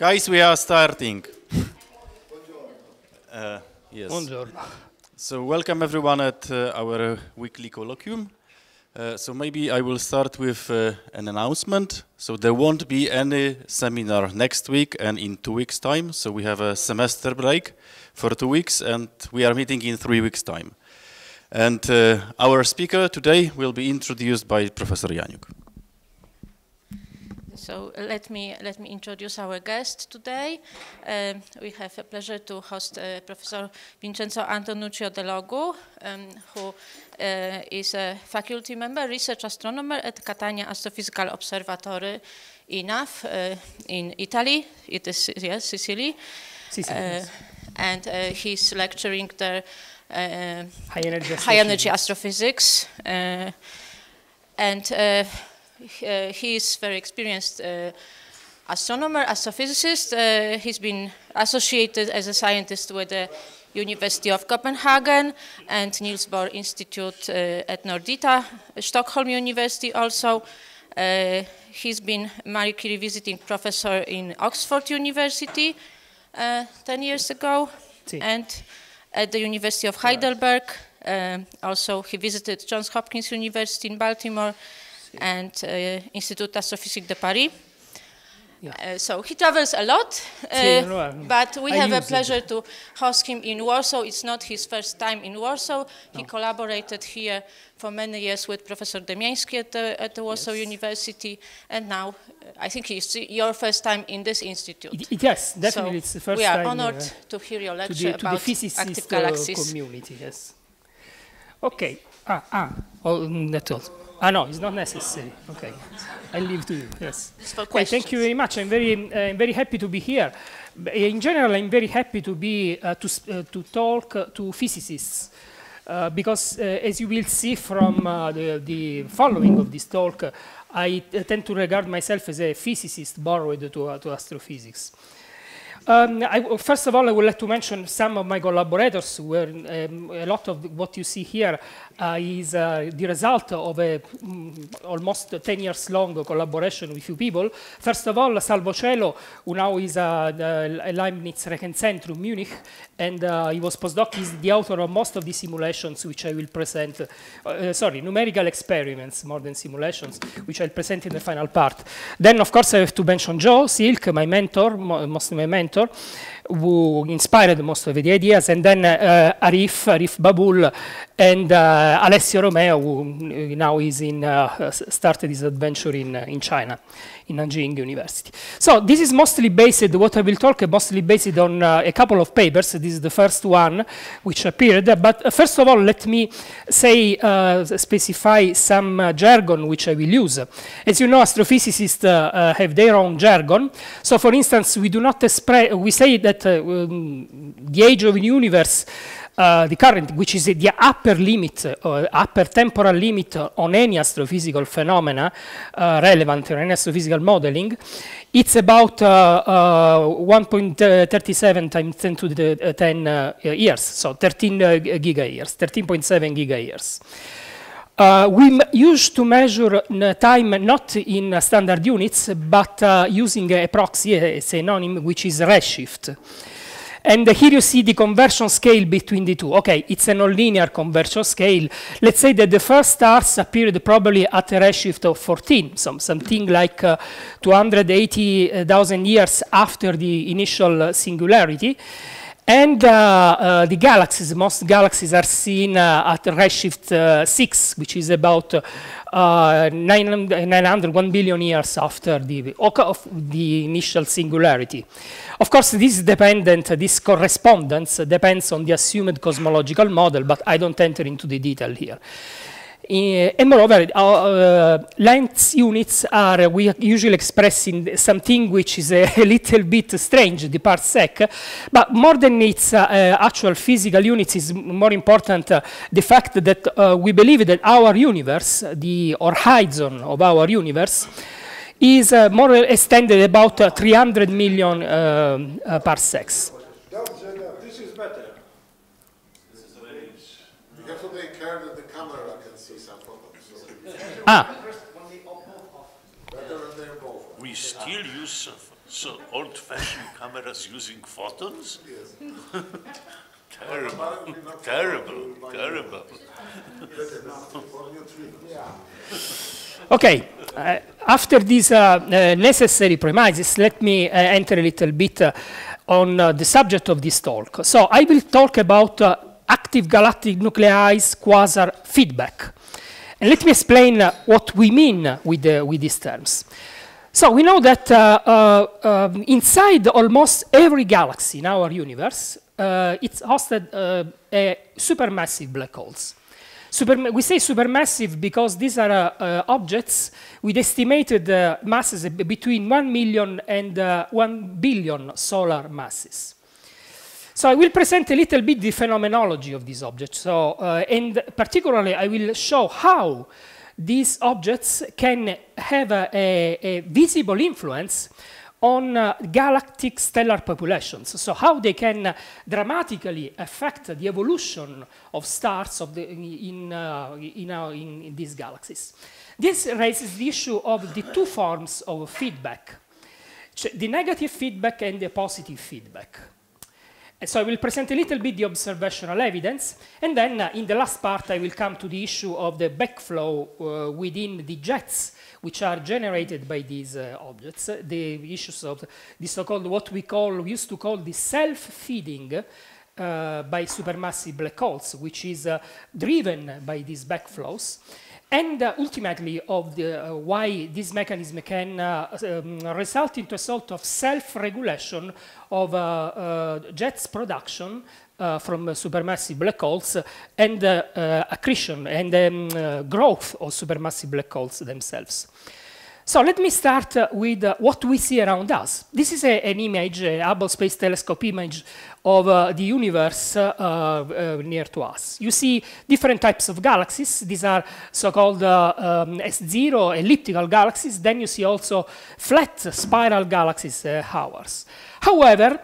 Guys, we are starting. uh, yes. Buongiorno. So welcome everyone at uh, our uh, weekly colloquium. Uh, so maybe I will start with uh, an announcement. So there won't be any seminar next week and in two weeks time. So we have a semester break for two weeks and we are meeting in three weeks time. And uh, our speaker today will be introduced by Professor Januk. So uh, let me let me introduce our guest today. Um, we have a pleasure to host uh, Professor Vincenzo Antonuccio De Logu, um, who uh, is a faculty member, research astronomer at Catania Astrophysical Observatory, INAF, uh, in Italy. It is yes, Sicily. Sicily. Uh, and uh, he's lecturing there. high energy astrophysics, high energy astrophysics and uh, he is very experienced uh, astronomer, astrophysicist. Uh, he's been associated as a scientist with the University of Copenhagen and Niels Bohr Institute uh, at Nordita, Stockholm University also. Uh, he's been Marie Curie visiting professor in Oxford University uh, 10 years ago and at the University of Heidelberg. Um, also, he visited Johns Hopkins University in Baltimore and uh, Institut Astrophysique de Paris. Yeah. Uh, so he travels a lot, uh, but we I have a pleasure it. to host him in Warsaw. It's not his first time in Warsaw. He no. collaborated here for many years with Professor Demianski at the, at the Warsaw yes. University, and now uh, I think it's your first time in this institute. It, yes, definitely, so it's the first we time. We uh, are honored to hear your lecture to the, to about the active uh, galaxies community. Yes. Okay. Ah, ah, all, that's all. Ah, no, it's not necessary. Okay, I leave to you. Yes. thank you very much. I'm very, uh, I'm very happy to be here. Uh, in general, I'm very happy to be uh, to uh, to talk to physicists. Uh, because, uh, as you will see from the, the, following of this talk, I tend to regard myself as a physicist borrowed to, to astrophysics. Um, I, first of all, I would like to mention some of my collaborators Where um, a lot of what you see here uh, is uh, the result of a mm, almost 10 years long collaboration with you people. First of all, Salvo Cello, who now is uh, research Leibniz Rechenzentrum Munich, and uh, he was postdoc, he's the author of most of the simulations which I will present, uh, uh, sorry, numerical experiments more than simulations, which I'll present in the final part. Then, of course, I have to mention Joe Silk, my mentor, most of my mentor, Mentor, who inspired most of the ideas, and then uh, Arif, Arif Babul, and uh, Alessio Romeo, who now is in, uh, started his adventure in, uh, in China, in Nanjing University. So this is mostly based, what I will talk, mostly based on uh, a couple of papers. This is the first one which appeared, but uh, first of all, let me say, specify some jargon which I will use. As you know, astrophysicists have their own jargon. So for instance, we do not express, we say that that uh, um, the age of the universe uh, the current, which is the upper limit, uh, upper temporal limit on any astrophysical phenomena uh, relevant in any astrophysical modeling, it's about uh, uh, 1.37 times 10 to the uh, 10 years, so 13 giga years, 13.7 giga years. Uh, we used to measure uh, time not in standard units, but uh, using a proxy, a synonym, which is redshift. And here you see the conversion scale between the two. Okay, it's a nonlinear conversion scale. Let's say that the first stars appeared probably at a redshift of 14, some something like uh, 280,000 years after the initial uh, singularity. And uh, uh, the galaxies, most galaxies are seen uh, at redshift 6, which is about 900, 900, 1 billion years after the, the initial singularity. Of course, this dependent, this correspondence depends on the assumed cosmological model, but I don't enter into the detail here. Eh, and moreover, our uh, length units are, we usually express in something which is a, little bit strange, the parsec, but more than its uh, actual physical units is more important uh, the fact that we believe that our universe, the horizon of our universe, is uh, more extended about uh, 300 million uh, parsecs. Ah. We still use uh, so old-fashioned cameras using photons? Yes. terrible, terrible, terrible. okay, uh, after these uh, uh necessary premises, let me uh, enter a little bit uh, on the subject of this talk. So I will talk about active galactic nuclei quasar feedback. And let me explain uh, what we mean uh, with, uh, with these terms. So we know that uh, uh, um, inside almost every galaxy in our universe, it's hosted supermassive black holes. Super, we say supermassive because these are uh, uh, objects with estimated uh, masses between 1 million and 1 billion solar masses. So I will present a little bit the phenomenology of these objects. So, uh, and particularly I will show how these objects can have a, a visible influence on uh, galactic stellar populations, so how they can dramatically affect the evolution of stars of the, in, uh, in, uh, in, in these galaxies. This raises the issue of the two forms of feedback, the negative feedback and the positive feedback so I will present a little bit the observational evidence, and then uh, in the last part I will come to the issue of the backflow uh, within the jets which are generated by these uh, objects, the issues of the so-called, what we call, we used to call the self-feeding uh, by supermassive black holes, which is uh, driven by these backflows. And uh, ultimately, of the, uh, why this mechanism can uh, um, result into a sort of self-regulation of uh, uh, jets production uh, from supermassive black holes and accretion and um, growth of supermassive black holes themselves. So let me start uh, with uh, what we see around us. This is a, an image, a Hubble Space Telescope image of uh, the universe uh, uh, near to us. You see different types of galaxies. These are so-called uh, um, S0 elliptical galaxies. Then you see also flat spiral galaxies, uh, ours. However,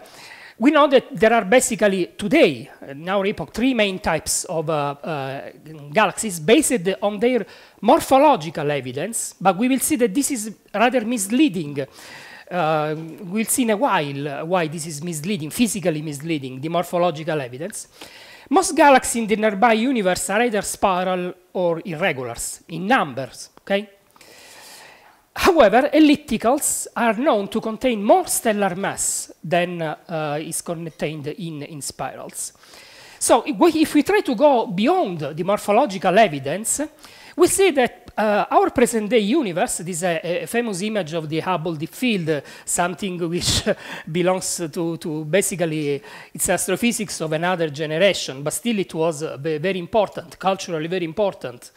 we know that there are basically today, in our epoch, three main types of uh, uh, galaxies based on their morphological evidence, but we will see that this is rather misleading. Uh, we'll see in a while why this is misleading, physically misleading, the morphological evidence. Most galaxies in the nearby universe are either spiral or irregulars in numbers, okay? However, ellipticals are known to contain more stellar mass than uh, is contained in, in spirals. So if we, try to go beyond the morphological evidence, we see that uh, our present-day universe, this is a, a, famous image of the Hubble Deep Field, something which belongs to, to, basically, it's astrophysics of another generation, but still it was uh, very important, culturally very important.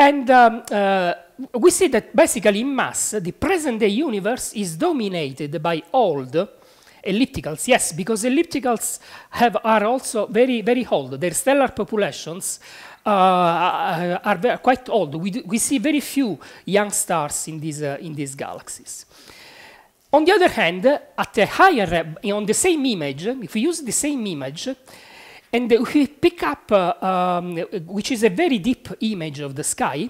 And um, uh, we see that basically in mass, the present-day universe is dominated by old ellipticals. Yes, because ellipticals have, are also very, very old. Their stellar populations uh, are very, quite old. We, do, we see very few young stars in these, uh, in these galaxies. On the other hand, at a higher, on the same image, if we use the same image, and we pick up, uh, um, which is a very deep image of the sky,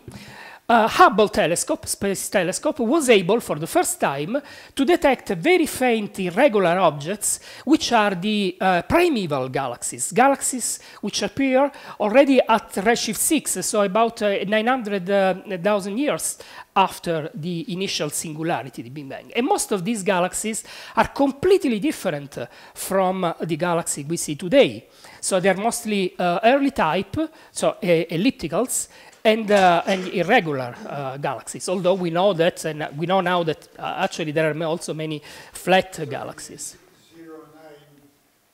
uh, Hubble telescope, space telescope, was able for the first time to detect very faint irregular objects, which are the uh, primeval galaxies, galaxies which appear already at redshift 6, so about uh, 900,000 years after the initial singularity, the Big Bang. And most of these galaxies are completely different from the galaxy we see today. So they're mostly uh, early type, so uh, ellipticals, and, uh, and, irregular uh, galaxies, although we know that, and we know now that uh, actually there are also many flat so galaxies. Zero nine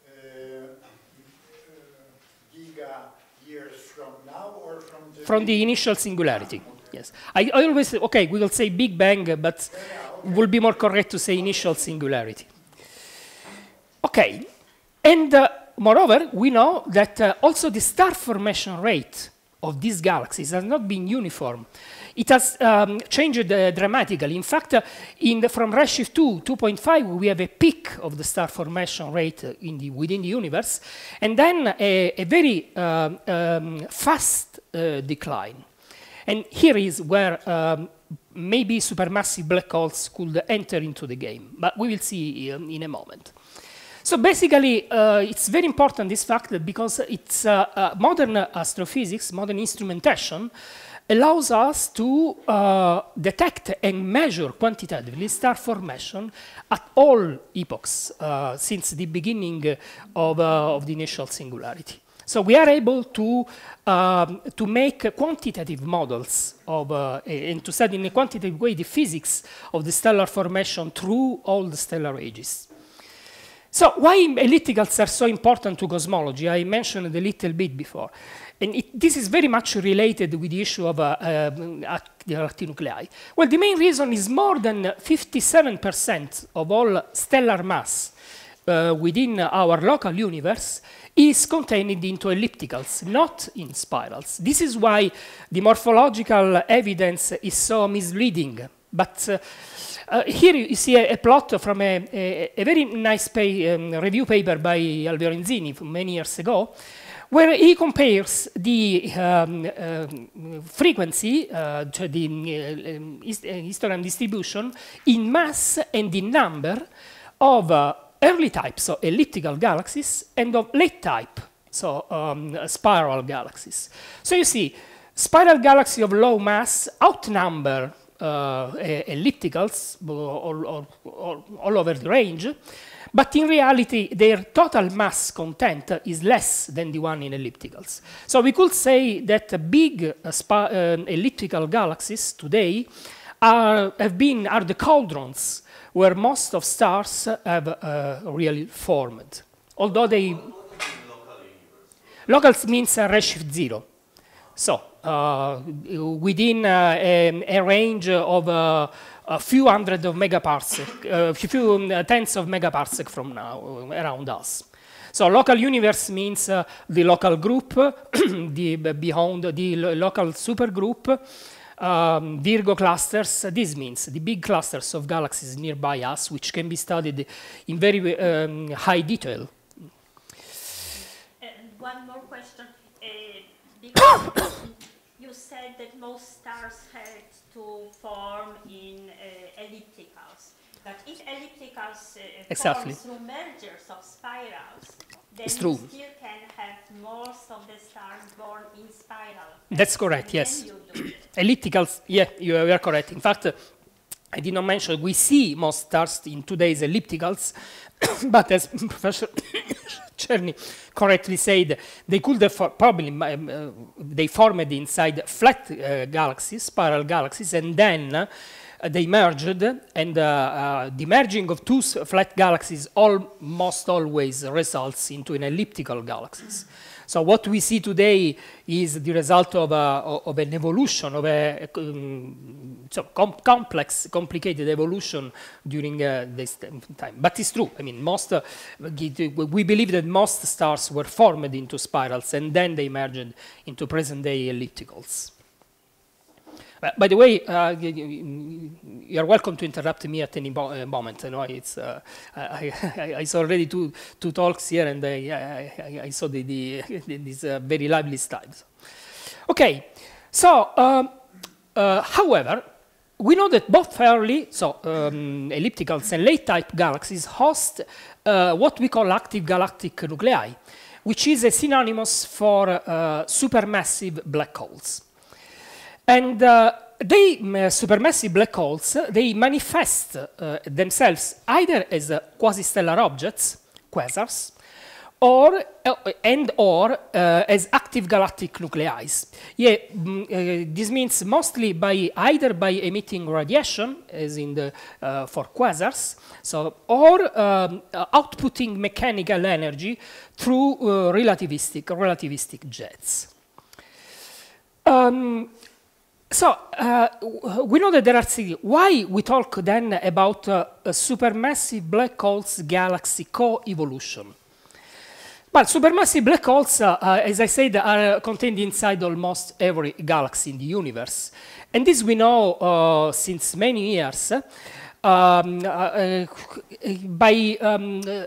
uh, giga years from now or from the, from the initial singularity, ah, okay. yes. I, always, okay, we will say Big Bang, but yeah, okay. will be more correct to say initial singularity. Okay, and moreover, we know that uh, also the star formation rate of these galaxies has not been uniform. It has um, changed uh, dramatically. In fact, uh, in the, from redshift 2, 2.5, we have a peak of the star formation rate uh, in the, within the universe, and then a, a very um, um fast uh, decline. And here is where um, maybe supermassive black holes could enter into the game, but we will see um, in a moment. So basically, uh, it's very important this fact that because it's uh, uh, modern astrophysics, modern instrumentation, allows us to uh, detect and measure quantitatively star formation at all epochs uh, since the beginning of, uh, of, the initial singularity. So we are able to, um, to make quantitative models of, uh, and to study in a quantitative way the physics of the stellar formation through all the stellar ages. So why ellipticals are so important to cosmology? I mentioned a little bit before. And it, this is very much related with the issue of uh, uh, nuclei. Well, the main reason is more than 57% of all stellar mass uh, within our local universe is contained into ellipticals, not in spirals. This is why the morphological evidence is so misleading. But uh, uh, here you see a, a plot from a, a, a very nice pay, um, review paper by Alveronzini from many years ago, where he compares the um, uh, frequency, uh, to the uh, um, uh, histogram distribution, in mass and in number of early types, so elliptical galaxies, and of late type, so um, spiral galaxies. So you see, spiral galaxies of low mass outnumber uh, ellipticals all, all, all, all, over the range, but in reality their total mass content is less than the one in ellipticals. So we could say that big uh, uh elliptical galaxies today are, have been, are the cauldrons where most of stars have uh, really formed. Although they... Local, means redshift zero. So uh, within a, uh, um, a, range of uh, a few hundred of megaparsec, a few um, tens of megaparsec from now around us. So local universe means uh, the local group, the beyond the local supergroup. Um, Virgo clusters, this means the big clusters of galaxies nearby us, which can be studied in very um, high detail. And one more question. Uh, that most stars had to form in uh, ellipticals. But if ellipticals uh, exactly. through mergers of spirals, then it's true. you still can have most of the stars born in spiral. That's correct, yes. ellipticals, yeah, you are correct. In fact, I did not mention we see most stars in today's ellipticals, but as Professor Czerny correctly said, they could probably um, uh, they formed inside flat uh, galaxies, spiral galaxies, and then uh, they merged, and uh, uh, the merging of two flat galaxies almost always results into an elliptical galaxies. So what we see today is the result of, a, of an evolution, of a, um, so com complex, complicated evolution during uh, this time. But it's true. I mean, most uh, we believe that most stars were formed into spirals and then they merged into present-day ellipticals. Uh, by the way, uh, you're welcome to interrupt me at any uh, moment. You know, it's, uh, I, I, I, saw already two, two talks here, and I, I, I saw the, the, these uh, very lively slides. Okay, so um, uh, however, we know that both early, so um, ellipticals and late-type galaxies host what we call active galactic nuclei, which is a synonymous for supermassive black holes. And uh, they supermassive black holes they manifest uh, themselves either as uh, quasi-stellar objects quasars or uh, and or uh, as active galactic nuclei yeah this means mostly by either by emitting radiation as in the for quasars so or um, outputting mechanical energy through relativistic relativistic jets um, so uh, we know that there are CD. Why we talk then about uh, supermassive black holes galaxy co-evolution? But supermassive black holes, uh, uh, as I said, are uh, contained inside almost every galaxy in the universe. And this we know uh, since many years um, uh, uh, by um, uh,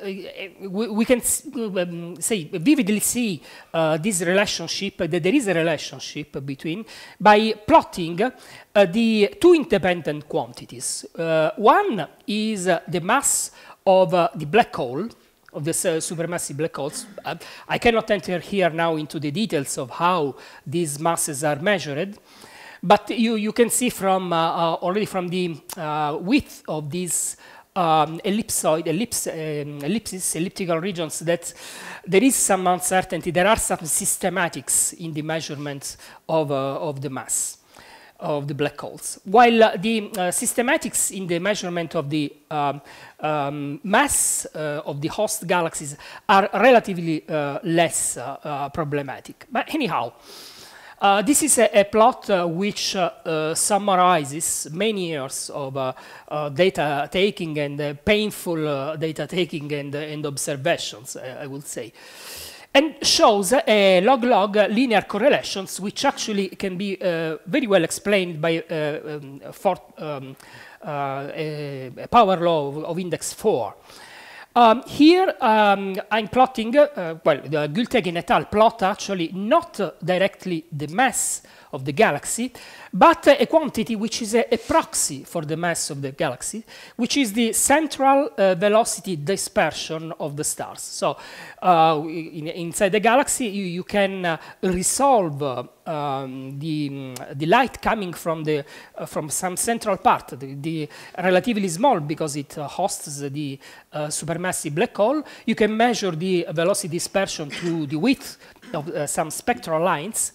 we, we, can um, say vividly see uh, this relationship that there is a relationship between by plotting the two independent quantities. one is the mass of the black hole of the uh, supermassive black holes. Uh, I cannot enter here now into the details of how these masses are measured, but you, you can see from uh, uh, already from the uh, width of these um, ellipsoid, ellips, um, ellipses, elliptical regions, that there is some uncertainty. There are some systematics in the measurement of, uh, of the mass of the black holes. While uh, the uh, systematics in the measurement of the um, um, mass uh, of the host galaxies are relatively less problematic. But anyhow, uh, this is a, a plot uh, which uh, uh summarizes many years of uh, uh, data taking and painful data taking and, and observations, I would say. And shows a log-log linear correlations, which actually can be very well explained by um, for, um, a power law of, of index 4. Um, here um, I'm plotting, uh, well, the Gültegen et al. plot actually not directly the mass of the galaxy, but a quantity which is a, a proxy for the mass of the galaxy, which is the central uh, velocity dispersion of the stars. So uh, in, inside the galaxy, you, you can uh, resolve um, the, the light coming from, the, uh, from some central part, the, the, relatively small because it uh, hosts the uh, supermassive black hole, you can measure the velocity dispersion through the width of some spectral lines.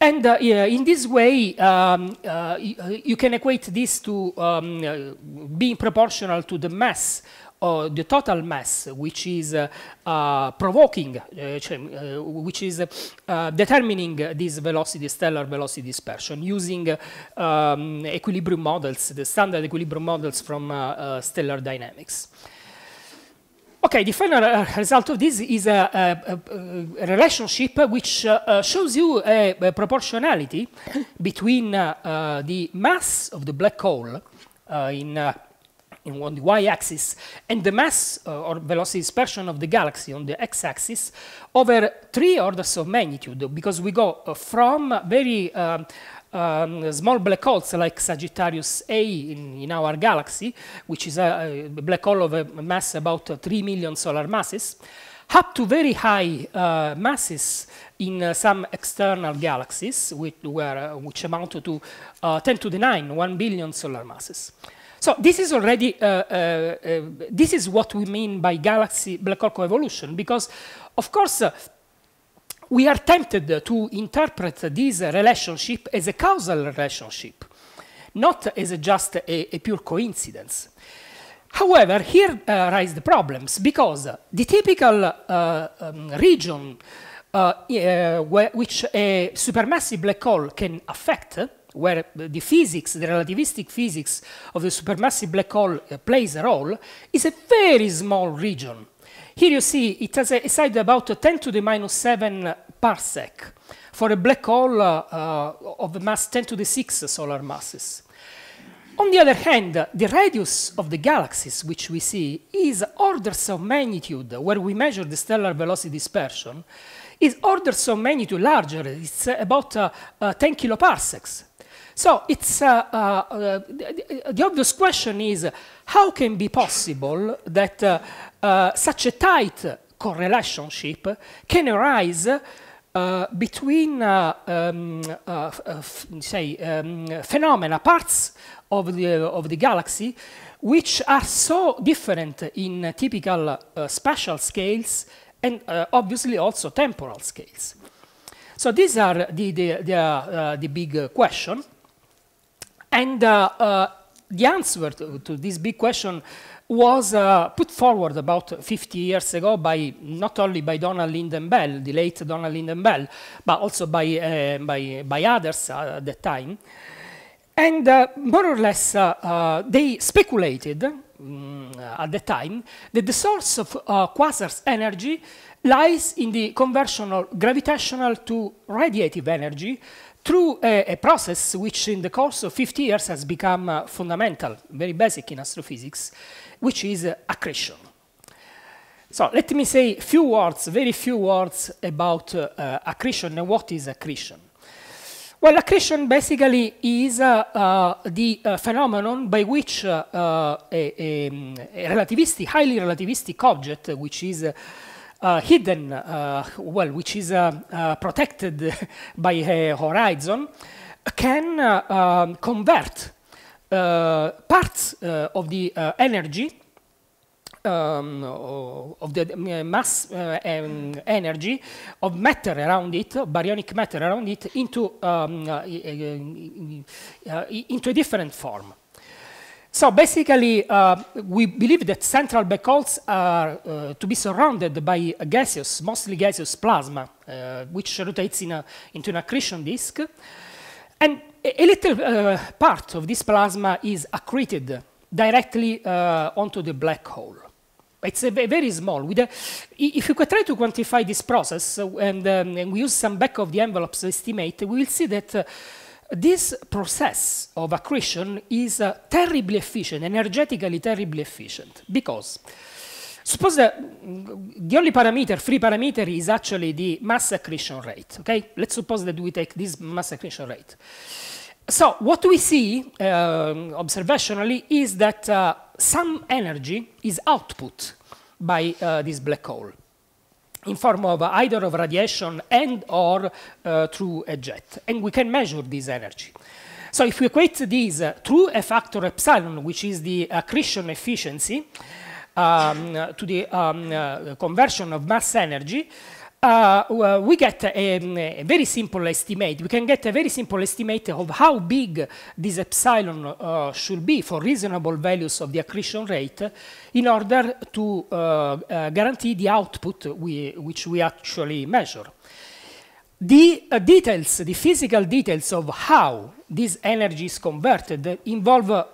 And uh, yeah, in this way, um, uh, uh, you can equate this to um, uh, being proportional to the mass, or the total mass, which is uh, uh, provoking, which is determining this velocity, stellar velocity dispersion, using um, equilibrium models, the standard equilibrium models from stellar dynamics. Okay, the final uh, result of this is a, a, a relationship which uh, uh, shows you a, a proportionality between uh, uh, the mass of the black hole uh, in, in, on the y-axis and the mass or velocity dispersion of the galaxy on the x-axis over three orders of magnitude because we go from very um, um, small black holes like Sagittarius A in, in our galaxy, which is a, a, black hole of a mass about 3 million solar masses, up to very high uh, masses in uh, some external galaxies, which, were, uh, which amount to uh, 10 to the 9, 1 billion solar masses. So this is already uh, uh, this is what we mean by galaxy black hole coevolution, because of course we are tempted to interpret this relationship as a causal relationship, not as a just a, a, pure coincidence. However, here uh, arise the problems, because the typical uh, um, region uh, uh which a supermassive black hole can affect, where the physics, the relativistic physics of the supermassive black hole uh, plays a role, is a very small region here you see it has a size about 10 to the minus 7 parsec for a black hole uh, uh, of mass 10 to the 6 solar masses. On the other hand, the radius of the galaxies which we see is orders of magnitude, where we measure the stellar velocity dispersion, is orders of magnitude larger. It's about uh, uh, 10 kiloparsecs. So it's, uh, uh the, the, obvious question is, how can be possible that uh, uh, such a tight correlationship can arise uh, between uh, um, uh, uh, say um, phenomena parts of the of the galaxy which are so different in typical spatial scales and obviously also temporal scales. So these are the the the, the big question, and the answer to, to this big question was uh, put forward about 50 years ago by not only by Donald Lyndon Bell, the late Donald Lyndon Bell, but also by, uh, by, by, others at the time. And uh, more or less, uh, uh, they speculated um, at the time that the source of quasars energy lies in the conversion of gravitational to radiative energy through a, a, process which in the course of 50 years has become uh, fundamental, very basic in astrophysics, which is accretion. So let me say a few words, very few words about uh, accretion and what is accretion. Well, accretion basically is uh, uh, the uh, phenomenon by which uh, uh, a, a, relativistic, highly relativistic object, which is hidden, well, which is protected by a horizon, can um, convert uh, parts uh, of the uh, energy um, of the mass uh, um, energy of matter around it, baryonic matter around it, into um, uh, uh, into a different form. So basically, we believe that central black holes are to be surrounded by a gaseous, mostly gaseous plasma, which rotates in a, into an accretion disk, and a, little uh, part of this plasma is accreted directly uh, onto the black hole. It's a very small. A, if you try to quantify this process uh, and, um, and, we use some back of the envelopes to estimate, we will see that uh, this process of accretion is uh, terribly efficient, energetically terribly efficient, because Suppose that mm, the only parameter, free parameter, is actually the mass accretion rate. Okay, let's suppose that we take this mass accretion rate. So what we see uh, observationally is that uh, some energy is output by uh, this black hole in form of either of radiation and or uh, through a jet. And we can measure this energy. So if we equate this uh, through a factor epsilon, which is the accretion efficiency, um, to the um, uh, conversion of mass energy, uh, we get a, a, very simple estimate. We can get a very simple estimate of how big this epsilon uh, should be for reasonable values of the accretion rate in order to uh, uh guarantee the output we, which we actually measure. The uh, details, the physical details of how this energy is converted involve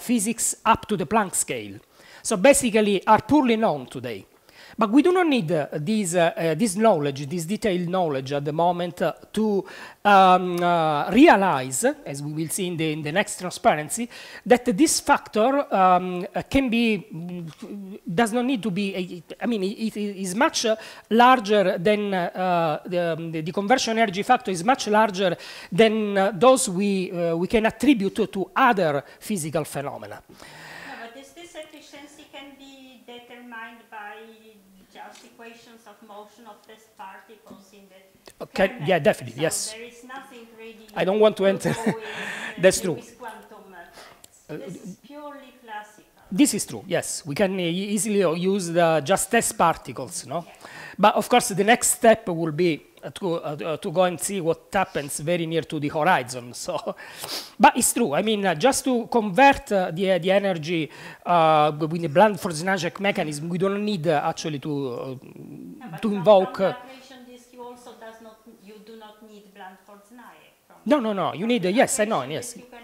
physics up to the Planck scale. So basically are poorly known today. But we do not need uh, this, uh, uh, this knowledge, this detailed knowledge at the moment to um, uh, realize, as we will see in the, in the next transparency, that this factor um, uh, can be, does not need to be, I mean, it is much larger than, uh, um, the, the, conversion energy factor is much larger than those we, we can attribute to, to other physical phenomena. motion of these particles in the. Okay, yeah, definitely, so yes. There is nothing I don't want to enter. That's true. Uh, this is purely this is true, yes. We can easily use the just test particles, no? But of course, the next step will be uh, to, uh, uh, to go and see what happens very near to the horizon. So, but it's true. I mean, uh, just to convert uh, the, the energy uh, with the blunt force Najak mechanism, we don't need actually to to invoke. you do not need No, no, no. You need yes, I know. Yes. You can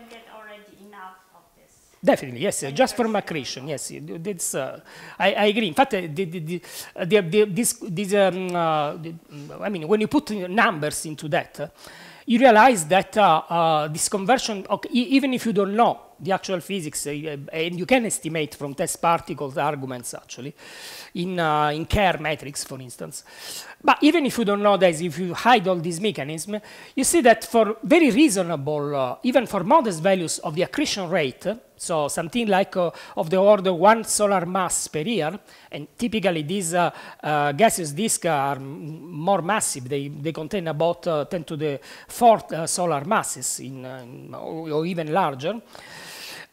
Definitely, yes, uh, just from accretion. yes, that's, uh, I, I, agree. In fact, uh, the, the, the, this, this um, uh, I mean, when you put numbers into that, uh, you realize that this conversion, okay, even if you don't know the actual physics, and you can estimate from test particles arguments, actually, in, in Kerr matrix, for instance. But even if you don't know this, if you hide all these mechanisms, you see that for very reasonable, even for modest values of the accretion rate, so something like uh, of the order one solar mass per year, and typically these uh, uh, gaseous disks are more massive. They, they contain about uh, 10 to the fourth uh, solar masses, uh, in, or even larger.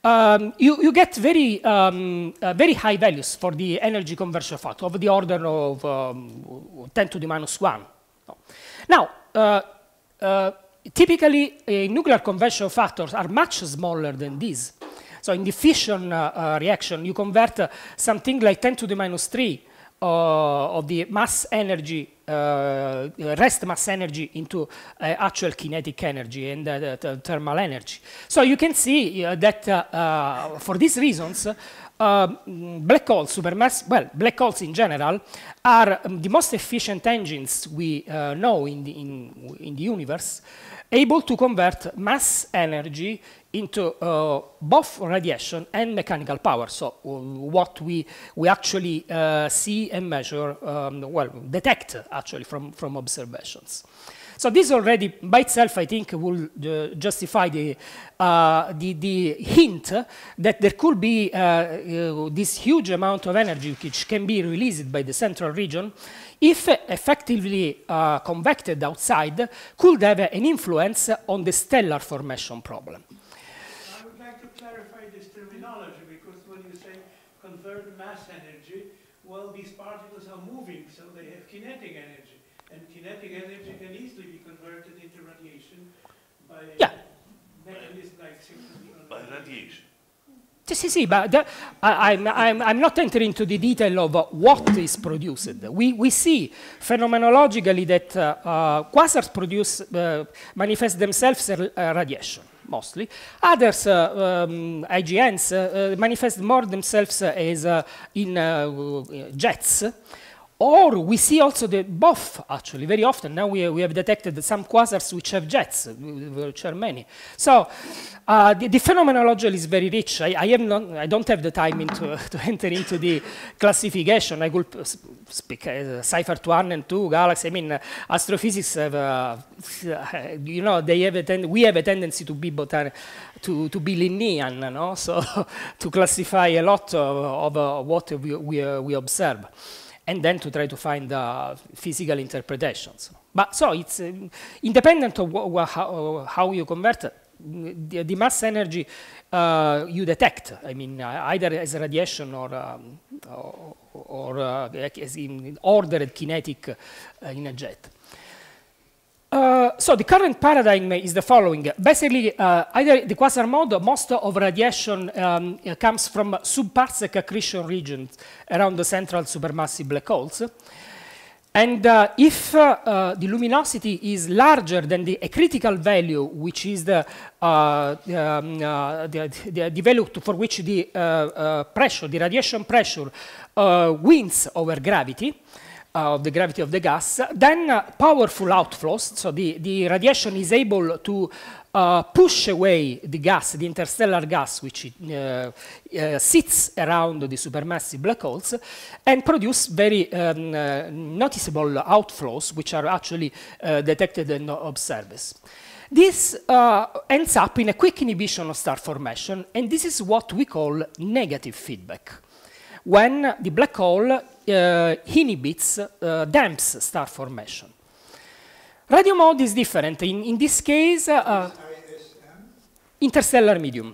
Um, you, you, get very, um, uh, very high values for the energy conversion factor of the order of um, 10 to the minus 1. Now, uh, uh, typically, nuclear conversion factors are much smaller than these. So in the fission uh, uh, reaction, you convert uh, something like 10 to the minus 3 of the mass energy, uh, rest mass energy into uh, actual kinetic energy and uh, thermal energy. So you can see that for these reasons, mm, black holes, supermass, well, black holes in general, are um, the most efficient engines we know in the, in, in the universe, able to convert mass energy into uh, both radiation and mechanical power. So um, what we, we actually uh, see and measure, um, well, detect actually from, from observations. So this already by itself, I think, will uh, justify the, uh, the, the, hint that there could be uh, uh this huge amount of energy which can be released by the central region if effectively uh, convected outside could have an influence on the stellar formation problem. well, these particles are moving, so they have kinetic energy. And kinetic energy can easily be converted into radiation by yeah. mechanism like By radiation. Sì, sì, but the, uh, I, I'm, I'm, I'm not entering into the detail of uh, what is produced. We, we see phenomenologically that uh, uh quasars produce, uh, manifest themselves as radiation mostly. Others, uh, um, IGNs, uh, uh, manifest more themselves as in jets, or we see also the both, actually, very often. Now we, we have detected some quasars which have jets, which are many. So uh, the, the, phenomenology is very rich. I, I, not, I don't have the time into, to enter into the classification. I could speak uh, cipher 1 and 2, galaxy. I mean, uh, astrophysics have, uh, you know, they have a we have a tendency to be, botan to, to be Linnean, no? so to classify a lot of, of uh, what we, we, uh, we observe and then to try to find uh, physical interpretations. But so it's uh, independent of how, how, you convert it, uh, the, the, mass energy uh, you detect. I mean, uh, either as radiation or, um, or, or uh, as in ordered kinetic in a jet. Uh, so the current paradigm is the following. Basically, uh, either the quasar mode, most of radiation um, comes from subparsec accretion regions around the central supermassive black holes. And uh, if uh, uh, the luminosity is larger than the a critical value, which is the, um, the, the, the, value for which the pressure, the radiation pressure, wins over gravity, of the gravity of the gas, then uh, powerful outflows, so the, the radiation is able to uh, push away the gas, the interstellar gas, which it, uh, sits around the supermassive black holes, and produce very um, noticeable outflows, which are actually detected and observed. This uh, ends up in a quick inhibition of star formation, and this is what we call negative feedback. When the black hole Eh, inhibits eh, damps star formation. Radio mode is different. In, in this case, uh, uh interstellar medium.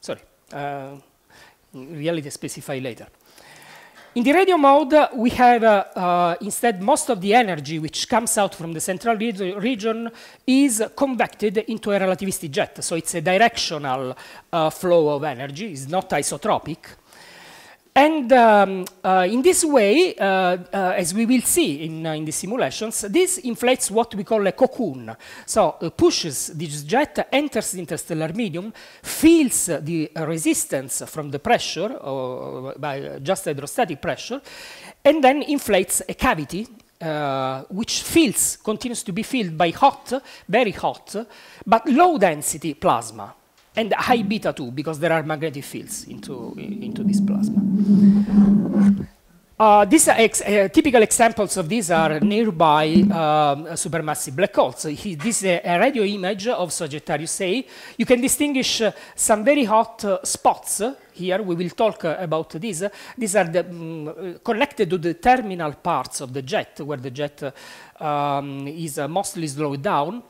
Sorry, uh, in reality specify later. In the radio mode, uh, we have uh, uh, instead most of the energy which comes out from the central re region is convected into a relativistic jet. So it's a directional uh, flow of energy. It's not isotropic. And um, uh, in this way, uh, uh, as we will see in, uh, in, the simulations, this inflates what we call a cocoon. So uh, pushes this jet, enters the interstellar medium, feels the resistance from the pressure, or by just hydrostatic pressure, and then inflates a cavity, uh, which fills continues to be filled by hot, very hot, but low density plasma and high beta too, because there are magnetic fields into, into this plasma. Uh, these ex uh, typical examples of these are nearby um, supermassive black holes. He, this is a radio image of Sagittarius A. You can distinguish uh, some very hot uh, spots uh, here. We will talk uh, about these. These are the, um, connected to the terminal parts of the jet, where the jet um, is mostly slowed down.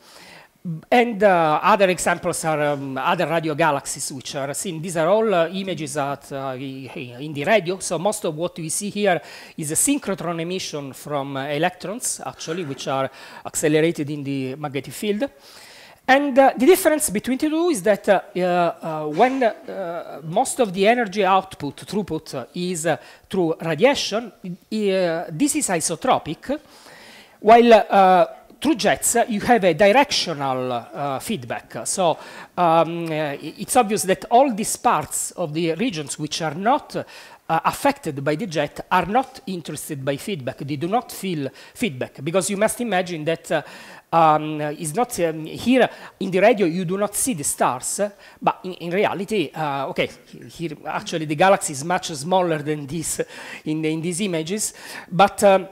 And uh, other examples are um, other radio galaxies which are seen. These are all uh, images at, uh, in the radio. So most of what we see here is a synchrotron emission from uh, electrons, actually, which are accelerated in the magnetic field. And uh, the difference between the two is that uh, when most of the energy output, throughput, is through radiation, this is isotropic, while through jets, you have a directional uh, feedback. So um, it's obvious that all these parts of the regions which are not uh, affected by the jet are not interested by feedback. They do not feel feedback because you must imagine that uh, um, it's not um, here in the radio you do not see the stars, but in, in reality, uh, okay, here actually the galaxy is much smaller than this in, in these images, but. Um,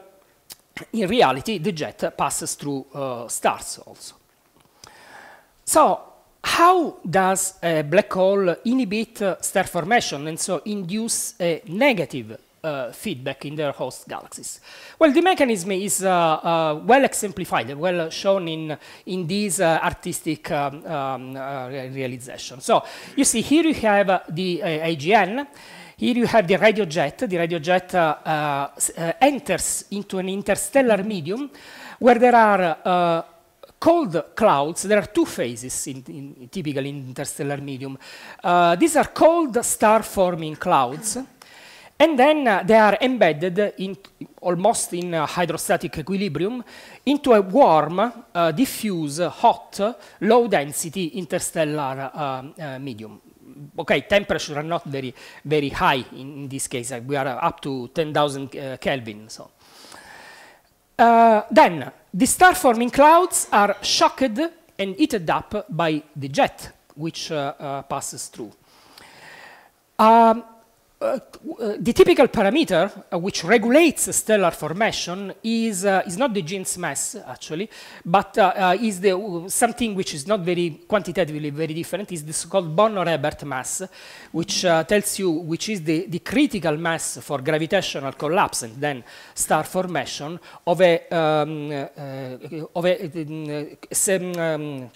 in reality, the jet passes through uh, stars also. So how does a black hole inhibit uh, star formation and so induce a negative uh, feedback in their host galaxies? Well, the mechanism is uh, uh, well exemplified, well shown in, in this uh, artistic um, um, realization. So you see here you have the AGN. Here you have the radio jet. The radio jet uh, uh, enters into an interstellar medium where there are uh, cold clouds, there are two phases in, in typical interstellar medium. Uh, these are cold star-forming clouds, and then uh, they are embedded in almost in uh, hydrostatic equilibrium into a warm, diffuse, hot, low-density interstellar medium okay, temperature are not very, very high in, in this case. we are up to 10,000 uh, Kelvin. So. Uh, then, the star-forming clouds are shocked and heated up by the jet which uh, passes through. Um, uh, the typical parameter uh, which regulates stellar formation is, uh, is not the Jeans mass, actually, but uh, uh, is the, something which is not very quantitatively very different, is the so-called bonnor ebert mass, which tells you which is the, the critical mass for gravitational collapse and then star formation of a, um, of a, um,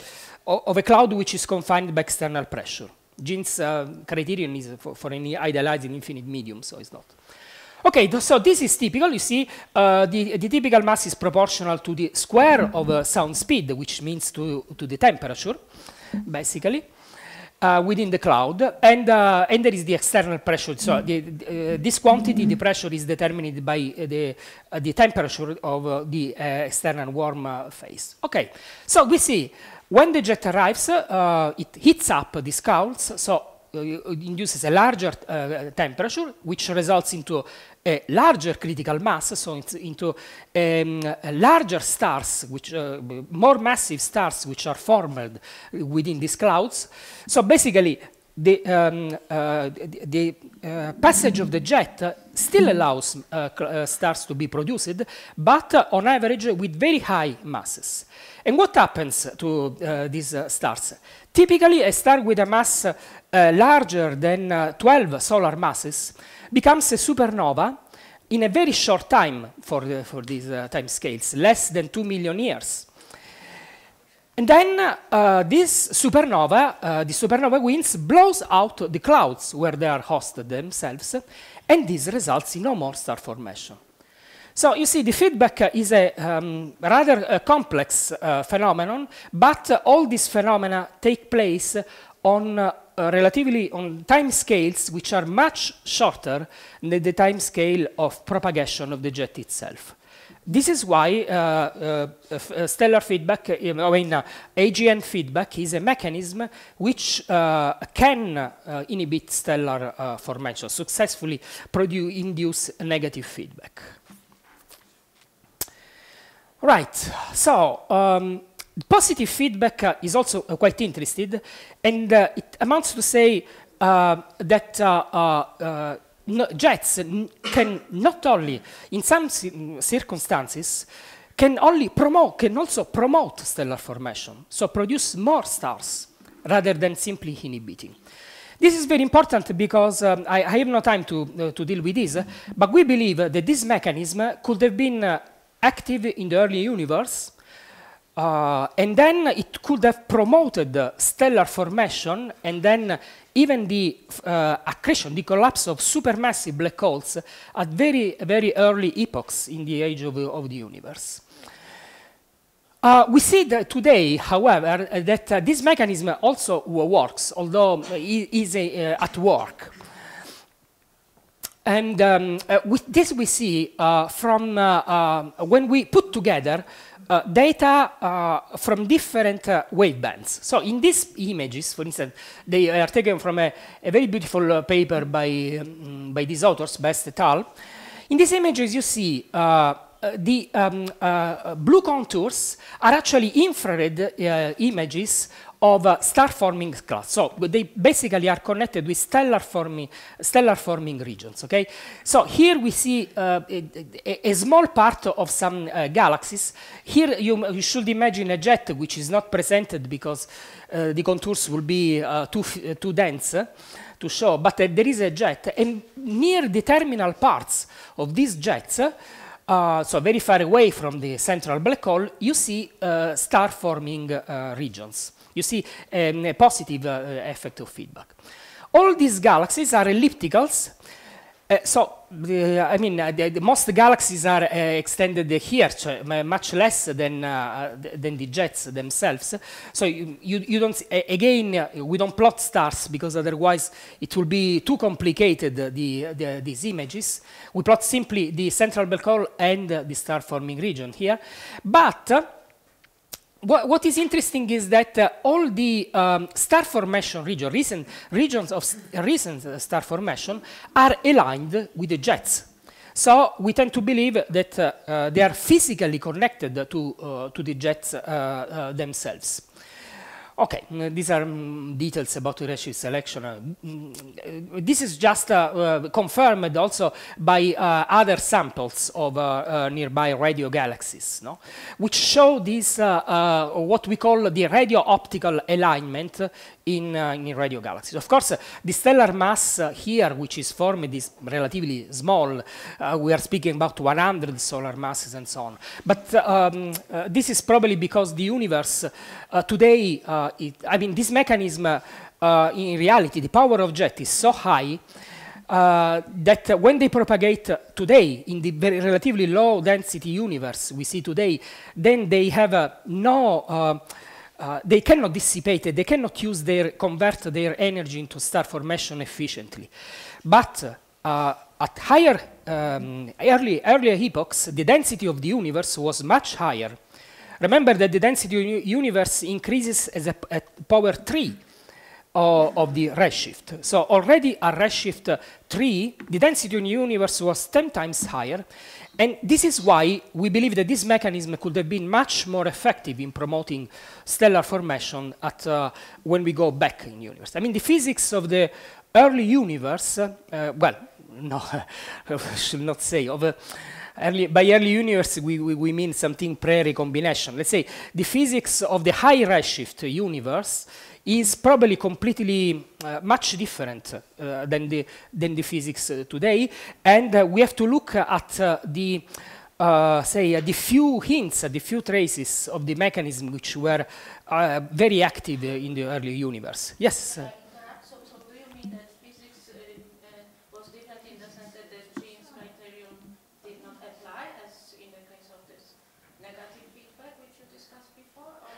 of a cloud which is confined by external pressure. Gene's uh, criterion is for, for any idealized infinite medium, so it's not. Okay, th so this is typical. You see, uh, the, the, typical mass is proportional to the square of uh, sound speed, which means to, to the temperature, basically, uh, within the cloud. And, uh, and there is the external pressure. So the, uh, this quantity, the pressure, is determined by uh, the, the temperature of the external warm phase. Okay, so we see when the jet arrives, uh, it heats up the clouds, so uh, induces a larger uh, temperature, which results into a larger critical mass, so it's into um, larger stars, which uh, more massive stars, which are formed within these clouds. So basically, the, um, uh, the uh, passage of the jet still allows uh, uh stars to be produced, but uh, on average with very high masses. And what happens to uh, these uh, stars? Typically, a star with a mass uh, larger than uh, 12 solar masses becomes a supernova in a very short time for, the, uh, for these time scales, less than 2 million years. And then uh, this supernova, uh, the supernova winds, blows out the clouds where they are hosted themselves, and this results in no more star formation. So you see, the feedback is a um, rather uh, complex uh, phenomenon, but all these phenomena take place on uh, relatively on time scales which are much shorter than the time scale of propagation of the jet itself. This is why uh, uh, stellar feedback, I mean, AGN feedback is a mechanism which can inhibit stellar formation, successfully produce, induce negative feedback. Right, so um, positive feedback uh, is also uh, quite interested, and uh, it amounts to say uh, that uh, uh, no, jets can not only, in some mm, circumstances, can only promote, can also promote stellar formation, so produce more stars rather than simply inhibiting. This is very important because um, I, I, have no time to, to deal with this, but we believe that this mechanism could have been active in the early universe, uh, and then it could have promoted stellar formation, and then even the uh, accretion, the collapse of supermassive black holes at very, very early epochs in the age of, of the universe. Uh, we see that today, however, uh, that uh, this mechanism also works, although uh, at work. And um, uh, with this we see uh, from uh, when we put together uh, data uh, from different uh, wavebands. So in these images, for instance, they are taken from a, a very beautiful paper by, um, by these authors, Best et al. In these images, you see the um, blue contours are actually infrared images of uh, star-forming class. So they basically are connected with stellar-forming stellar forming regions. Okay, so here we see uh, a, a, small part of some uh, galaxies. Here you, you, should imagine a jet which is not presented because uh, the contours will be uh, too uh, too dense to show. But there is a jet, and near the terminal parts of these jets. Uh, so very far away from the central black hole, you see uh, star-forming uh, regions. You see um, a positive uh, effect of feedback. All these galaxies are ellipticals. Uh, so, uh, I mean, uh, the, the most galaxies are uh, extended here, much less than, than the jets themselves. So, you, you, don't, again, we don't plot stars because otherwise it will be too complicated, the, the, these images. We plot simply the central black hole and the star forming region here. But, what, what is interesting is that uh, all the um, star formation region, recent regions of recent uh, star formation are aligned with the jets. So we tend to believe that uh, uh, they are physically connected to, uh, to the jets uh, themselves. Okay, uh, these are um, details about redshift selection. Uh, mm, uh, this is just uh, uh confirmed also by other samples of nearby radio galaxies, no? which show this what we call the radio optical alignment in, uh, in radio galaxies. Of course, the stellar mass here, which is formed, is relatively small. Eh, we are speaking about 100 solar masses and so on. But um, eh, this is probably because the universe today, it, I mean, this mechanism, in reality, the power of jet is so high uh, that uh, when they propagate uh, today in the very relatively low density universe we see today, then they have no uh, they cannot dissipate it, they cannot use their, convert their energy into star formation efficiently. But uh, at higher, um, early, earlier epochs, the density of the universe was much higher. Remember that the density of the universe increases as a, power 3 of, uh, of the redshift. So already at redshift 3, the density of the universe was 10 times higher, and this is why we believe that this mechanism could have been much more effective in promoting stellar formation at, uh, when we go back in universe. I mean, the physics of the early universe, uh, well, no, I should not say, of uh, Early, by early universe, we, we, we mean something pre-recombination. Let's say the physics of the high redshift universe is probably completely uh, much different uh, than, the, than the physics uh, today. And uh, we have to look at uh, the, uh, say, the few hints, the few traces of the mechanism which were very active in the early universe. Yes?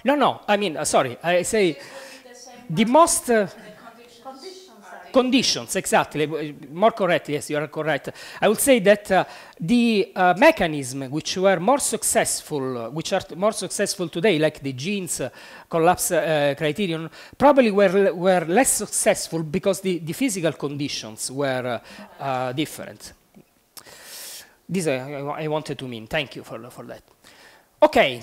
No, no, I mean, uh, sorry, I say the most... Uh, conditions, exactly, uh, more correctly, yes, you are correct. I would say that uh, the uh, mechanism which were more successful, uh, which are more successful today, like the genes uh, collapse uh, criterion, probably were, were less successful because the, the physical conditions were different. This I, I wanted to mean. Thank you for, for that. Okay,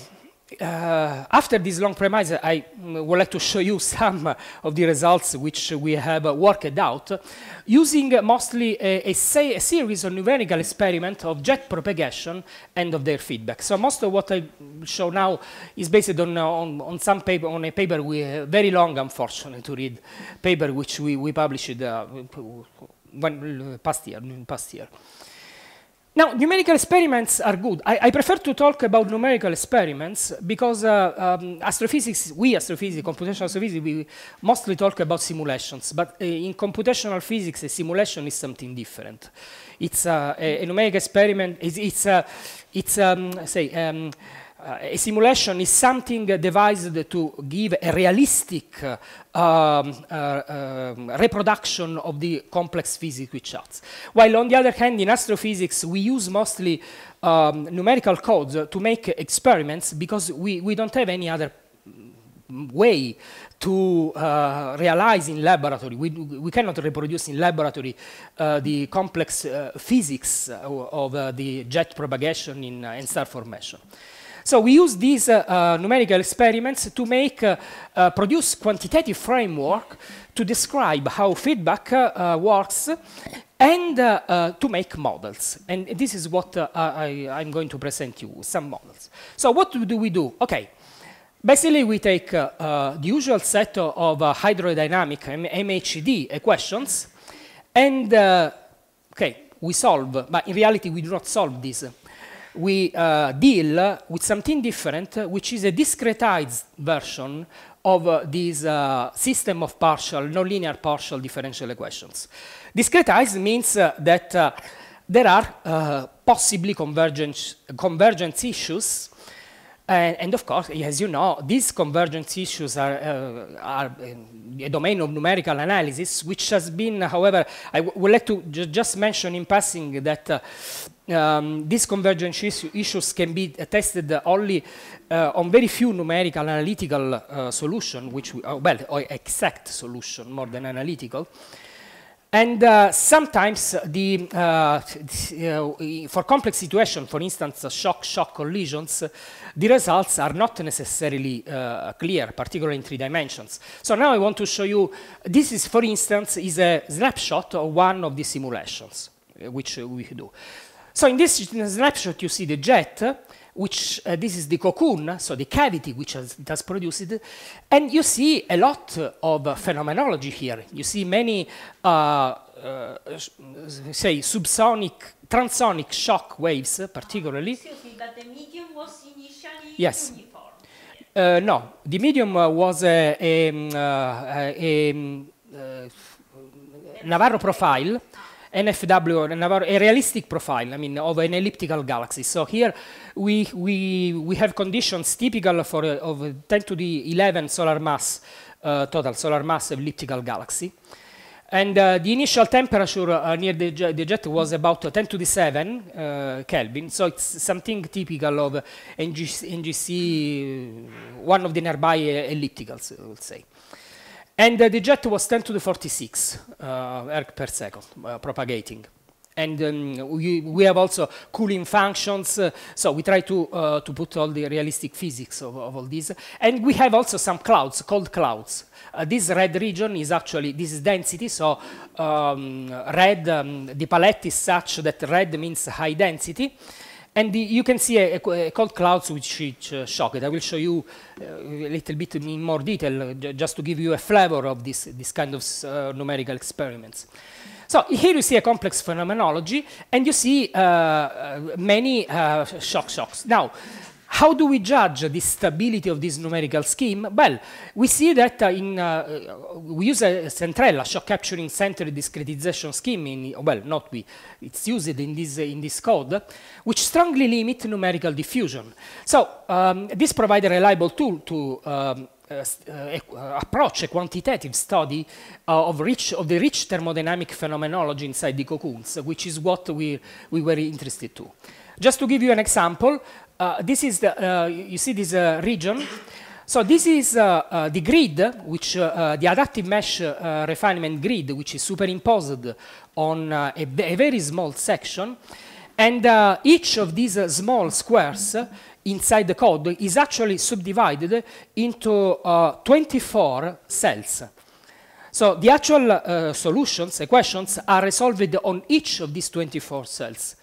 uh, after this long premise, I mm, would like to show you some of the results which we have worked out using mostly a, a, a series of numerical experiments of jet propagation and of their feedback. So most of what I show now is based on, on, on some paper, on a paper, we, uh, very long, unfortunately, to read, paper which we, we published uh, one, past year. Past year. Now, numerical experiments are good. I, I, prefer to talk about numerical experiments because uh, um, astrophysics, we astrophysics, computational astrophysics, we mostly talk about simulations. But uh, in computational physics, a simulation is something different. It's uh, a, a, numerical experiment. It's, it's, uh, it's um, say, um, uh, a simulation is something devised to give a realistic um, uh, um, reproduction of the complex physics with charts. While on the other hand, in astrophysics, we use mostly um, numerical codes to make experiments because we, we don't have any other mm, way to uh, realize in laboratory. We, we cannot reproduce in laboratory uh, the complex uh, physics uh, of uh, the jet propagation in, and uh, star formation. So we use these uh, uh, numerical experiments to make uh, produce quantitative framework to describe how feedback works and uh, uh, to make models. And this is what uh, I, am going to present you, some models. So what do we do? Okay, basically we take the usual set of hydrodynamic MHD equations and, okay, we solve, but in reality we do not solve these we uh, deal with something different, which is a discretized version of uh, this uh, system of partial, nonlinear partial differential equations. Discretized means uh, that uh, there are uh, possibly convergence, convergence issues, and, and, of course, as you know, these convergence issues are, uh, are a domain of numerical analysis, which has been, however, I would like to ju just mention in passing that um, these convergence issue issues can be tested only uh, on very few numerical analytical uh, solution, which we, uh, well, or exact solution more than analytical. And uh, sometimes the, uh, uh, for complex situations, for instance, shock-shock collisions, the results are not necessarily uh, clear, particularly in three dimensions. So now I want to show you, this is, for instance, is a snapshot of one of the simulations uh, which we do. So in this snapshot, you see the jet, which uh, this is the cocoon, so the cavity which has, it has produced, and you see a lot of phenomenology here. You see many, uh, uh say, subsonic, transonic shock waves, particularly. Ah, excuse me, but the medium was initially yes. uniform. Uh, no, the medium uh, was a, a, um, a, um, a Navarro profile. Ah. NFW and another, a realistic profile, I mean, of an elliptical galaxy. So here we, we, we have conditions typical for, uh, of 10 to the 11 solar mass, uh, total solar mass elliptical galaxy. And uh, the initial temperature uh, near the, the, jet was about 10 to the 7 uh, Kelvin, so it's something typical of NGC, NGC uh, one of the nearby uh, ellipticals, I would say. And uh, the jet was 10 to the 46 uh, erg per second uh, propagating. And um, we, we, have also cooling functions, uh, so we try to, uh, to put all the realistic physics of, of, all this. And we have also some clouds, cold clouds. Uh, this red region is actually, this is density, so um, red, um, the palette is such that red means high density. And the, you can see a, a, cold clouds which is uh, shocked. I will show you uh, a little bit in more detail uh, just to give you a flavor of this, this kind of uh, numerical experiments. So here you see a complex phenomenology, and you see many shock shocks. Now, how do we judge the stability of this numerical scheme? Well, we see that uh, in, uh, uh we use a Centrella shock capturing center discretization scheme. In, well, not we, it's used in this uh, in this code, which strongly limit numerical diffusion. So um, this provides a reliable tool to um, uh, uh, uh, approach a quantitative study uh, of, rich, of the rich thermodynamic phenomenology inside the cocoons, which is what we, we were interested to. Just to give you an example, uh, this is the, uh, you see this uh, region. So this is uh, uh, the grid, which uh, the adaptive mesh refinement grid, which is superimposed on a, a, very small section. And each of these small squares inside the code is actually subdivided into 24 cells. So the actual solutions, equations, are resolved on each of these 24 cells.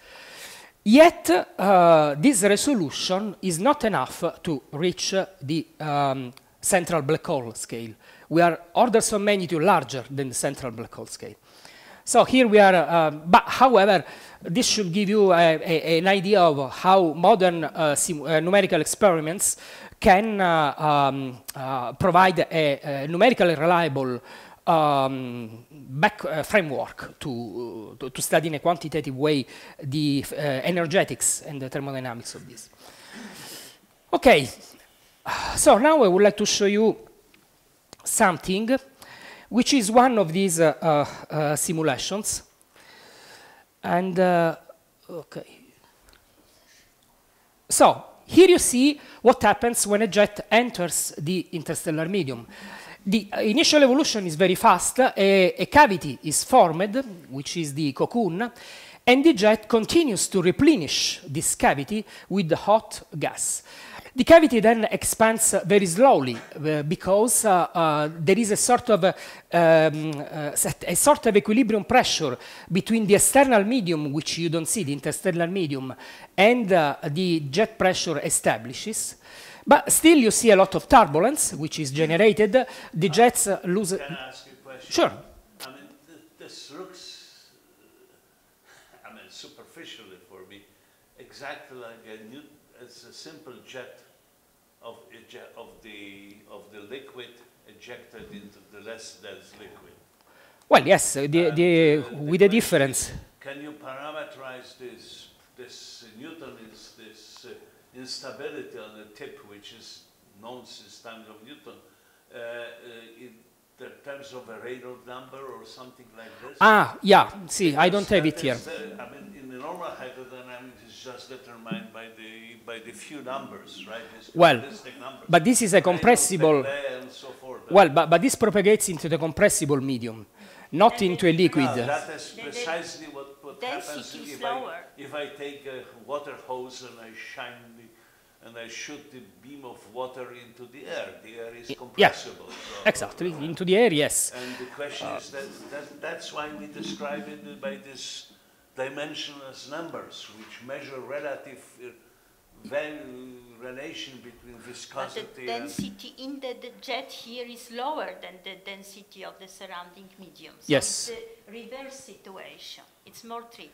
Yet, uh, this resolution is not enough to reach the um, central black hole scale. We are orders of magnitude larger than the central black hole scale. So here we are, uh, but however, this should give you a, a, an idea of how modern uh, uh, numerical experiments can uh, um, uh, provide a, a numerically reliable um, back, uh, framework to, uh, to, to, study in a quantitative way the uh, energetics and the thermodynamics of this. Okay, so now I would like to show you something which is one of these uh, uh, uh simulations. And, okay. So, here you see what happens when a jet enters the interstellar medium. The initial evolution is very fast. A, eh, a, cavity is formed, which is the cocoon, and the jet continues to replenish this cavity with the hot gas. The cavity then expands very slowly uh, because uh, uh, there is a sort of a, uh, um, uh, a, sort of equilibrium pressure between the external medium, which you don't see, the interstellar medium, and uh, the jet pressure establishes. But still, you see a lot of turbulence, which is generated. The uh, jets lose. Can I ask you a question? Sure. I mean, th this looks, uh, I mean, superficially for me, exactly like a new, it's a simple jet of, of the of the liquid ejected into the less dense liquid. Well, yes, the, the, uh, with a difference. Can you parameterize instability on the tip, which is known since times of Newton, uh, uh in terms of a Reynolds number or something like this? Ah, yeah, see, because I don't have it here. The, uh, I mean, in the normal hydrodynamics, it's just determined by the, by the few numbers, right? It's well, numbers. but this is a compressible... Uh, so forth, well, but, but this propagates into the compressible medium, not and into a liquid. No, that is precisely what, what happens if I, if I take a water hose and I shine and I shoot the beam of water into the air. The air is compressible. Yeah. So exactly, into the air, yes. And the question uh, is that, that that's why we describe it by these dimensionless numbers, which measure relative uh, value relation between viscosity but the density in the, the, jet here is lower than the density of the surrounding medium. So yes. It's the reverse situation. It's more tricky.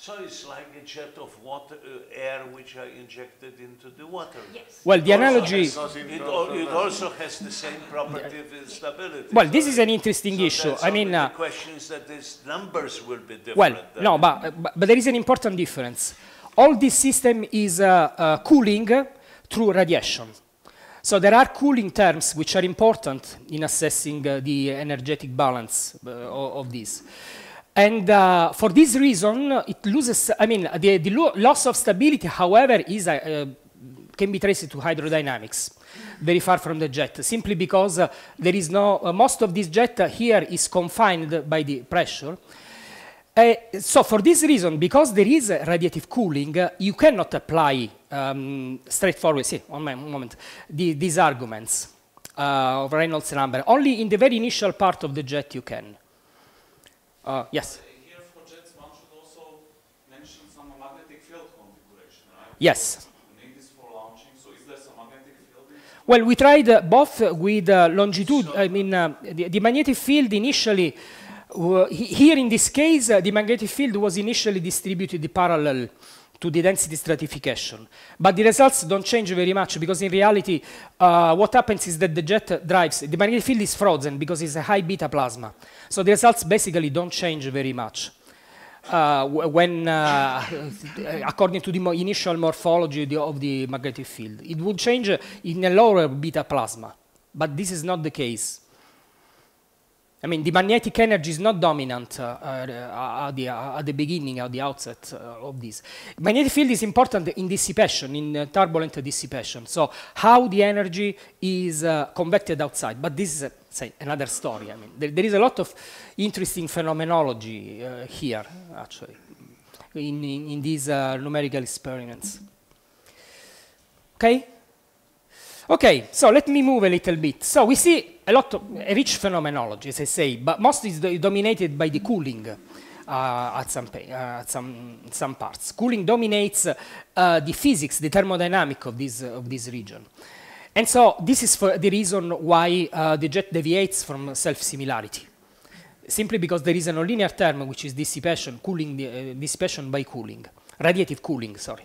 So it's like a jet of water, uh, air which are injected into the water. Yes. Well, the analogy. It, al it, also has the same property of instability. Well, this is an interesting so issue. I mean, uh, question is that these numbers will be different. Well, no, but, but, but there is an important difference. All this system is uh, uh cooling through radiation. So there are cooling terms which are important in assessing uh, the energetic balance uh, of this. And uh, for this reason, it loses, I mean, the, the lo loss of stability, however, is, uh, uh can be traced to hydrodynamics, very far from the jet, simply because uh, there is no, uh, most of this jet here is confined by the pressure. so for this reason, because there is radiative cooling, you cannot apply um, straightforward, see, one moment, the, these arguments of Reynolds number. Only in the very initial part of the jet you can. Uh, yes. Here for jets, one should also mention some magnetic field configuration, right? Yes. Well, we tried uh, both with uh, longitude. Sure. I mean, uh, the, the, magnetic field initially, uh, here in this case, uh, the magnetic field was initially distributed parallel to the density stratification. But the results don't change very much because in reality uh, what happens is that the jet drives, the magnetic field is frozen because it's a high beta plasma. So the results basically don't change very much. Uh, when, uh, according to the mo initial morphology the, of the magnetic field, it would change in a lower beta plasma. But this is not the case. I mean, the magnetic energy is not dominant uh, uh at, the, uh, at the beginning, at the outset uh, of this. Magnetic field is important in dissipation, in turbulent dissipation. So how the energy is convected outside. But this is, say, another story. I mean, there, there is a lot of interesting phenomenology here, actually, in, in, in these numerical experiments. Okay? Okay, so let me move a little bit. So we see a lot of a rich phenomenology, as I say, but most is do dominated by the cooling. Uh, at some uh, at some some parts, cooling dominates uh, the physics, the thermodynamic of this of this region, and so this is for the reason why uh, the jet deviates from self-similarity, simply because there is a nonlinear term which is dissipation, cooling uh, dissipation by cooling, radiative cooling, sorry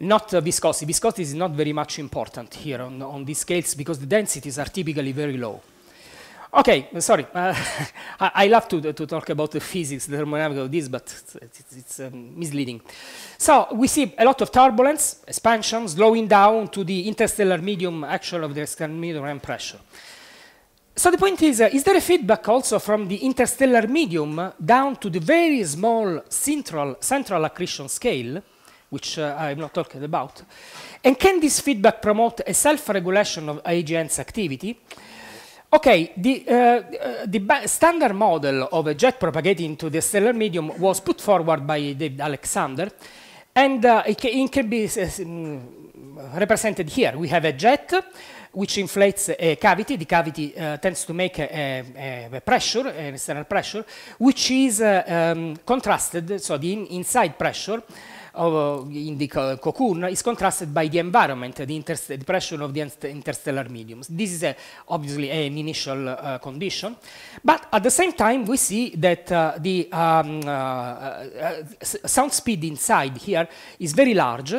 not uh, viscosity. Viscosity is not very much important here on, on, these scales because the densities are typically very low. Okay, sorry, uh, I, I, love to, to talk about the physics, the thermodynamics of this, but it's, it's, it's um, misleading. So we see a lot of turbulence, expansion, slowing down to the interstellar medium actual of the external medium and pressure. So the point is, uh, is there a feedback also from the interstellar medium down to the very small central, central accretion scale? which uh, I'm not talking about. And can this feedback promote a self-regulation of AGN's activity? Okay, the, uh, uh the standard model of a jet propagating into the stellar medium was put forward by David Alexander, and uh, it can, it, can, be mm, represented here. We have a jet which inflates a cavity. The cavity uh, tends to make a, a, a, pressure, an external pressure, which is uh, um, contrasted, so the in inside pressure, of, in the cocoon is contrasted by the environment, the, the pressure of the interstellar mediums. This is a, obviously an initial uh, condition, but at the same time we see that uh, the um, uh, uh sound speed inside here is very large,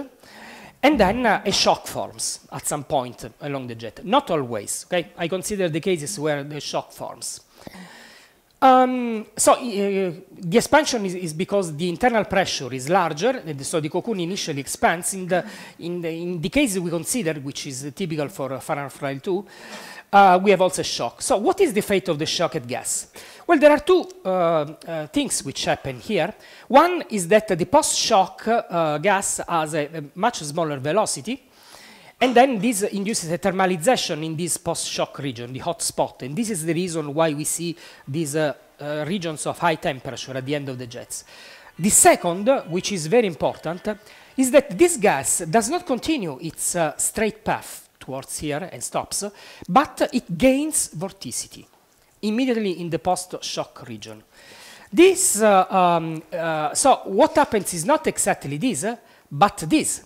and then uh, a shock forms at some point along the jet. Not always, okay? I consider the cases where the shock forms. Um, so uh, the expansion is, is, because the internal pressure is larger, so the cocoon initially expands. In the, in the, in the case we consider, which is typical for uh, Fahrenheit 2, uh, we have also shock. So what is the fate of the shock at gas? Well, there are two uh, uh things which happen here. One is that the post-shock uh, gas has a, a, much smaller velocity, and then this induces a thermalization in this post-shock region, the hot spot. And this is the reason why we see these uh, uh, regions of high temperature at the end of the jets. The second, which is very important, is that this gas does not continue its uh, straight path towards here and stops, but it gains vorticity immediately in the post-shock region. This, uh, um, uh, so what happens is not exactly this, but this.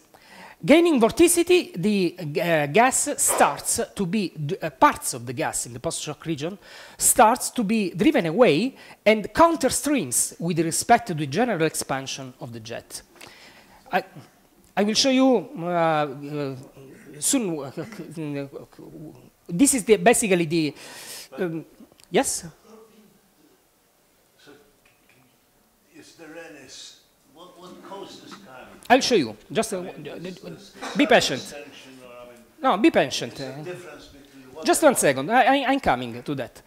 Gaining vorticity, the uh, gas starts to be, uh, parts of the gas in the post-shock region, starts to be driven away and counter-streams with respect to the general expansion of the jet. I, I will show you uh, uh soon. Uh, uh, this is the, basically the... Um, yes? I'll show you. Just uh, be patient. No, be patient. Just one second. I, am coming to that.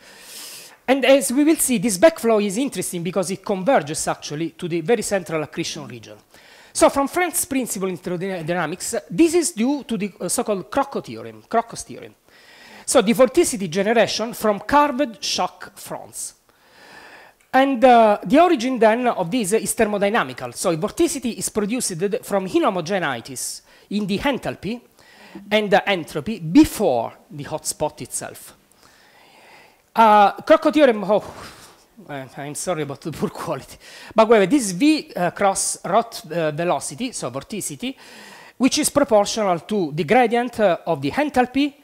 And as we will see, this backflow is interesting because it converges actually to the very central accretion region. So from Frank's principle in thermodynamics, this is due to the uh, so-called Crocco theorem, Krokos theorem. So the vorticity generation from curved shock fronts. And uh, the origin then of this is thermodynamical. So vorticity is produced from inhomogeneities in the enthalpy and the entropy before the hotspot itself. Uh, theorem, oh, eh, I'm sorry about the poor quality. But this V uh, cross rot uh, velocity, so vorticity, which is proportional to the gradient uh, of the enthalpy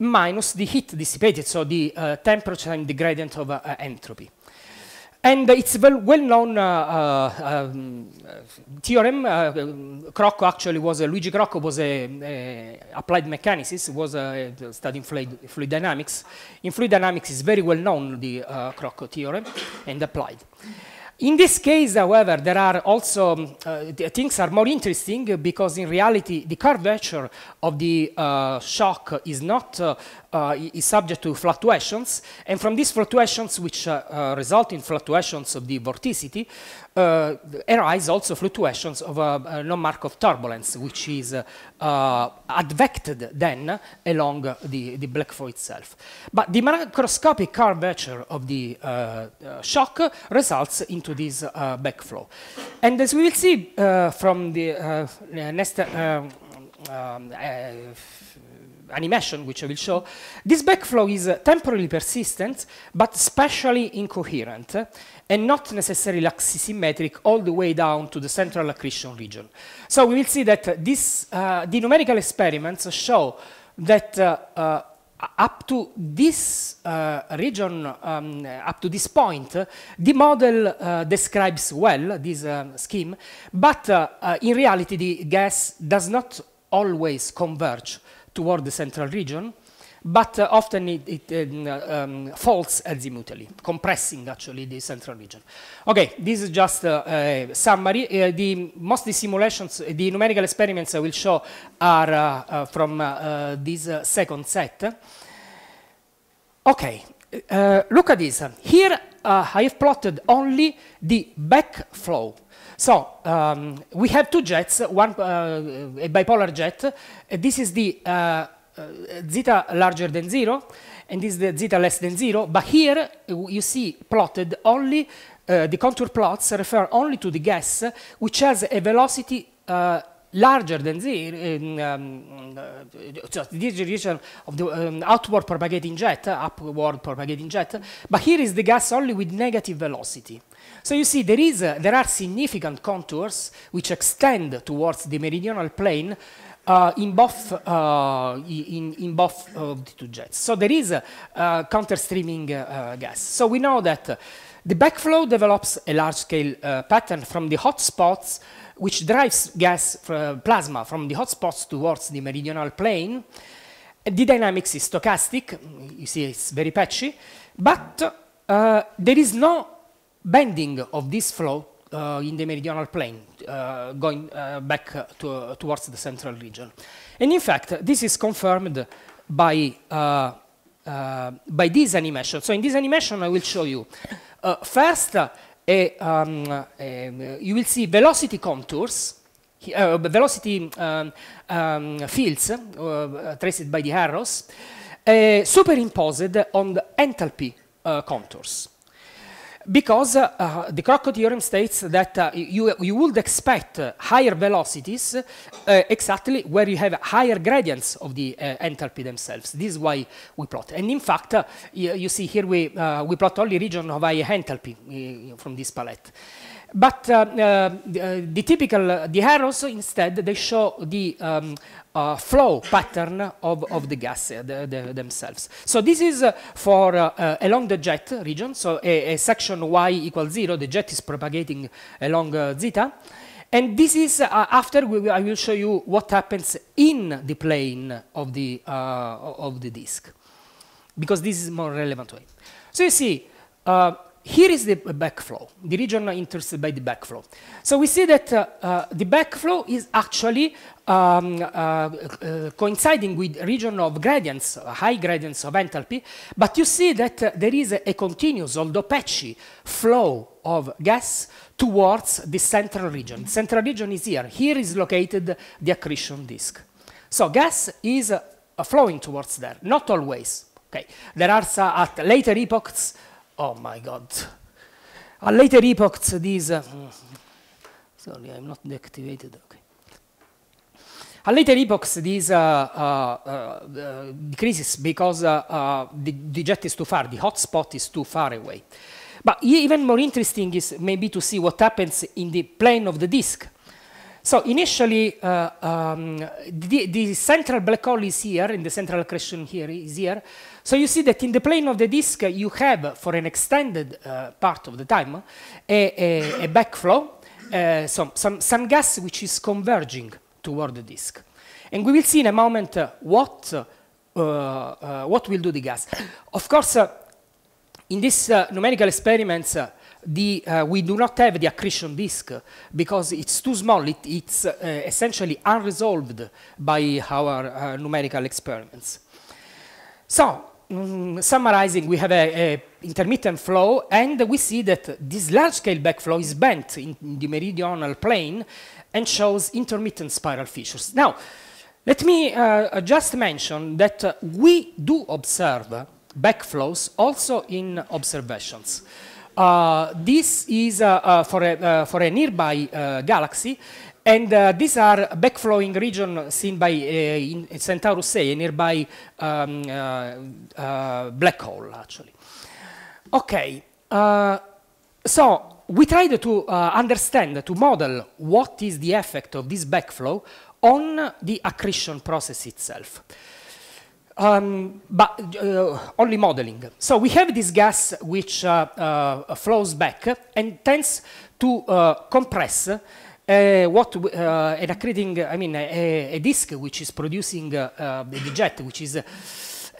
minus the heat dissipated, so the uh, temperature and the gradient of uh, entropy. And it's well, well known uh, uh um, uh, theorem. Uh, Crocco um, actually was, uh, Luigi Crocco was an applied mechanicist, was studying fluid, fluid, dynamics. In fluid dynamics, it's very well known, the Crocco uh, theorem, and applied. In this case, however, there are also um, uh, things are more interesting because in reality the curvature of the uh, shock is not uh, uh is subject to fluctuations, and from these fluctuations, which uh, uh, result in fluctuations of the vorticity, uh, arise also fluctuations of a uh, uh, non-Markov turbulence, which is advected then along the, the black hole itself. But the macroscopic curvature of the shock results into this backflow. And as we will see from the next um, uh, animation, which I will show, this backflow is uh, persistent, but spatially incoherent and not necessarily axisymmetric all the way down to the central accretion region. So we will see that this, uh, the numerical experiments show that uh, uh, up to this uh, region, um, up to this point, the model uh, describes well this uh, scheme, but in reality the gas does not always converge toward the central region but uh, often it, it uh, um, falls azimutally, compressing actually the central region. Okay, this is just a, a summary. Uh, the, most the simulations, the numerical experiments I will show are uh, from this second set. Okay, look at this. Here I have plotted only the backflow so um, we have two jets, one uh, a bipolar jet. Uh, this is the uh, Eh, zeta larger than 0, and this is the zeta less than 0, but here eh, you see plotted only eh, the contour plots refer only to the gas, which has a velocity larger than zero, in, um, uh, the direction of the um, outward propagating jet, upward propagating jet, but here is the gas only with negative velocity. So you see there, is, uh, there are significant contours which extend towards the meridional plane uh, in both uh, in, in, both of the two jets. So there is a, counter streaming uh, gas. So we know that the backflow develops a large-scale uh, pattern from the hotspots, which drives gas uh, plasma from the hotspots towards the meridional plane. The dynamics is stochastic. You see, it's very patchy, but there is no bending of this flow uh, in the meridional plane, uh, going uh, back to, towards the central region. And in fact, this is confirmed by, by this animation. So in this animation, I will show you. first, a, um, you will see velocity contours, uh, velocity um, um, fields uh, traced by the arrows, uh, superimposed on the enthalpy contours because uh, the Crocco theorem states that uh, you, you would expect uh, higher velocities uh, exactly where you have higher gradients of the uh, enthalpy themselves. This is why we plot. And in fact, uh, you, you, see here we, we plot only region of high enthalpy from this palette. But uh, uh, uh, the, typical, the arrows instead, they show the um, flow pattern of, of the gas the, the themselves. So this is for along the jet region, so a, a, section y equals zero, the jet is propagating along zeta. And this is uh, after we, I will show you what happens in the plane of the, uh, of the disk, because this is more relevant way. So you see, uh, here is the backflow. The region interested by the backflow. So we see that uh, uh, the backflow is actually um, uh, uh coinciding with region of gradients, uh, high gradients of enthalpy, but you see that uh, there is a, a, continuous, although patchy, flow of gas towards the central region. Central region is here. Here is located the accretion disk. So gas is flowing towards there, not always. Okay. There are at later epochs oh my God. At later epochs, these, uh, mm, sorry, I'm not deactivated, okay. At later epochs, these uh, uh, decreases uh, uh, because uh, the, the jet is too far, the hot spot is too far away. But even more interesting is maybe to see what happens in the plane of the disk. So initially, uh, um, the, the, central black hole is here, and the central accretion here is here. So you see that in the plane of the disk, you have, for an extended uh, part of the time, a, a, a backflow, uh, some, some, some gas which is converging toward the disk. And we will see in a moment uh, what, uh, uh, what will do the gas. Of course, uh, in these numerical experiments, the, uh, we do not have the accretion disk because it's too small. It, it's uh, essentially unresolved by our numerical experiments. So mm, summarizing, we have a, a, intermittent flow, and we see that this large-scale backflow is bent in, in the meridional plane and shows intermittent spiral fissures. Now, let me uh, just mention that uh, we do observe backflows also in observations. Uh, this is uh, uh, for, a, uh, for a nearby galaxy, and uh, these are backflowing region seen by uh, Centaurus A, a nearby um, uh, uh, black hole, actually. Okay, uh, so we tried to uh, understand, to model what is the effect of this backflow on the accretion process itself. Um, but uh, only modeling. So we have this gas which uh, uh, flows back and tends to compress uh, what uh, eh, an creating, I mean, a, a, disk which is producing eh, the jet, which is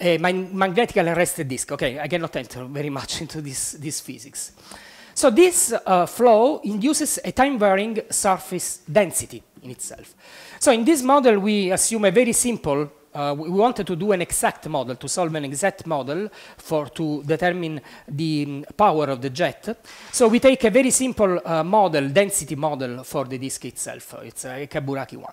a magnetical arrested disk. Okay, I cannot enter very much into this, this physics. So this flow induces a time-varying surface density in itself. So in this model, we assume a very simple uh, we wanted to do an exact model, to solve an exact model for to determine the um, power of the jet. So we take a very simple uh, model, density model for the disk itself. It's a Kaburaki one.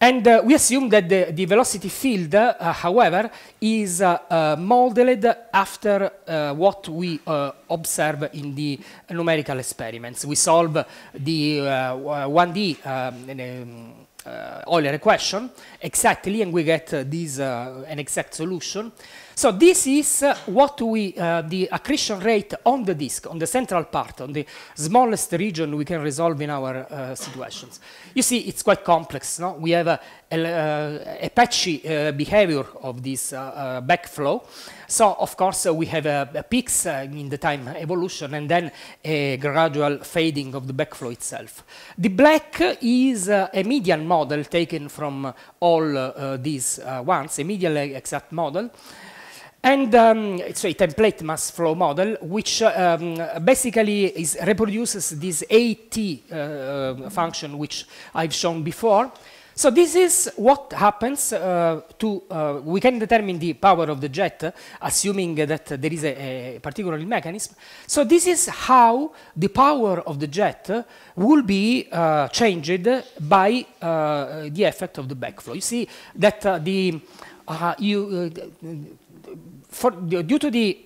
And uh, we assume that the, the velocity field, uh, however, is uh, uh modeled after uh, what we uh, observe in the numerical experiments. We solve the 1D um, uh, Euler equation exactly, and we get uh, this uh, an exact solution. So this is what we the accretion rate on the disk, on the central part, on the smallest region we can resolve in our situations. You see, it's quite complex. No, we have uh, a patchy uh, behavior of this uh, backflow. So, of course, we have peaks in the time evolution and then a gradual fading of the backflow itself. The black is a median model taken from all these ones, a median exact model. And um, it's a template mass flow model, which um, basically is reproduces this AT uh, function, which I've shown before. So this is what happens uh, to, uh, we can determine the power of the jet, assuming that there is a, a, particular mechanism. So this is how the power of the jet will be uh, changed by uh, the effect of the backflow. You see that uh, the, uh, you, for, due to the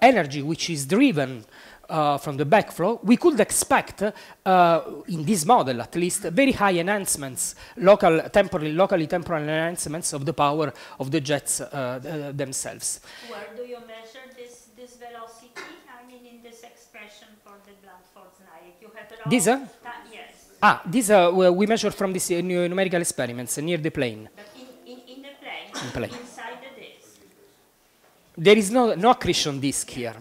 energy which is driven uh, from the backflow, we could expect, uh, in this model at least, very high enhancements, local, temporally, locally temporal enhancements of the power of the jets uh, themselves. Where do you measure this, this velocity? I mean, in this expression for the blunt force naive, you have a This? Uh? yes. Ah, this uh, we measure from these numerical experiments near the plane. But in, in, in the plane, in plane. inside the disk. There is no, no accretion disk here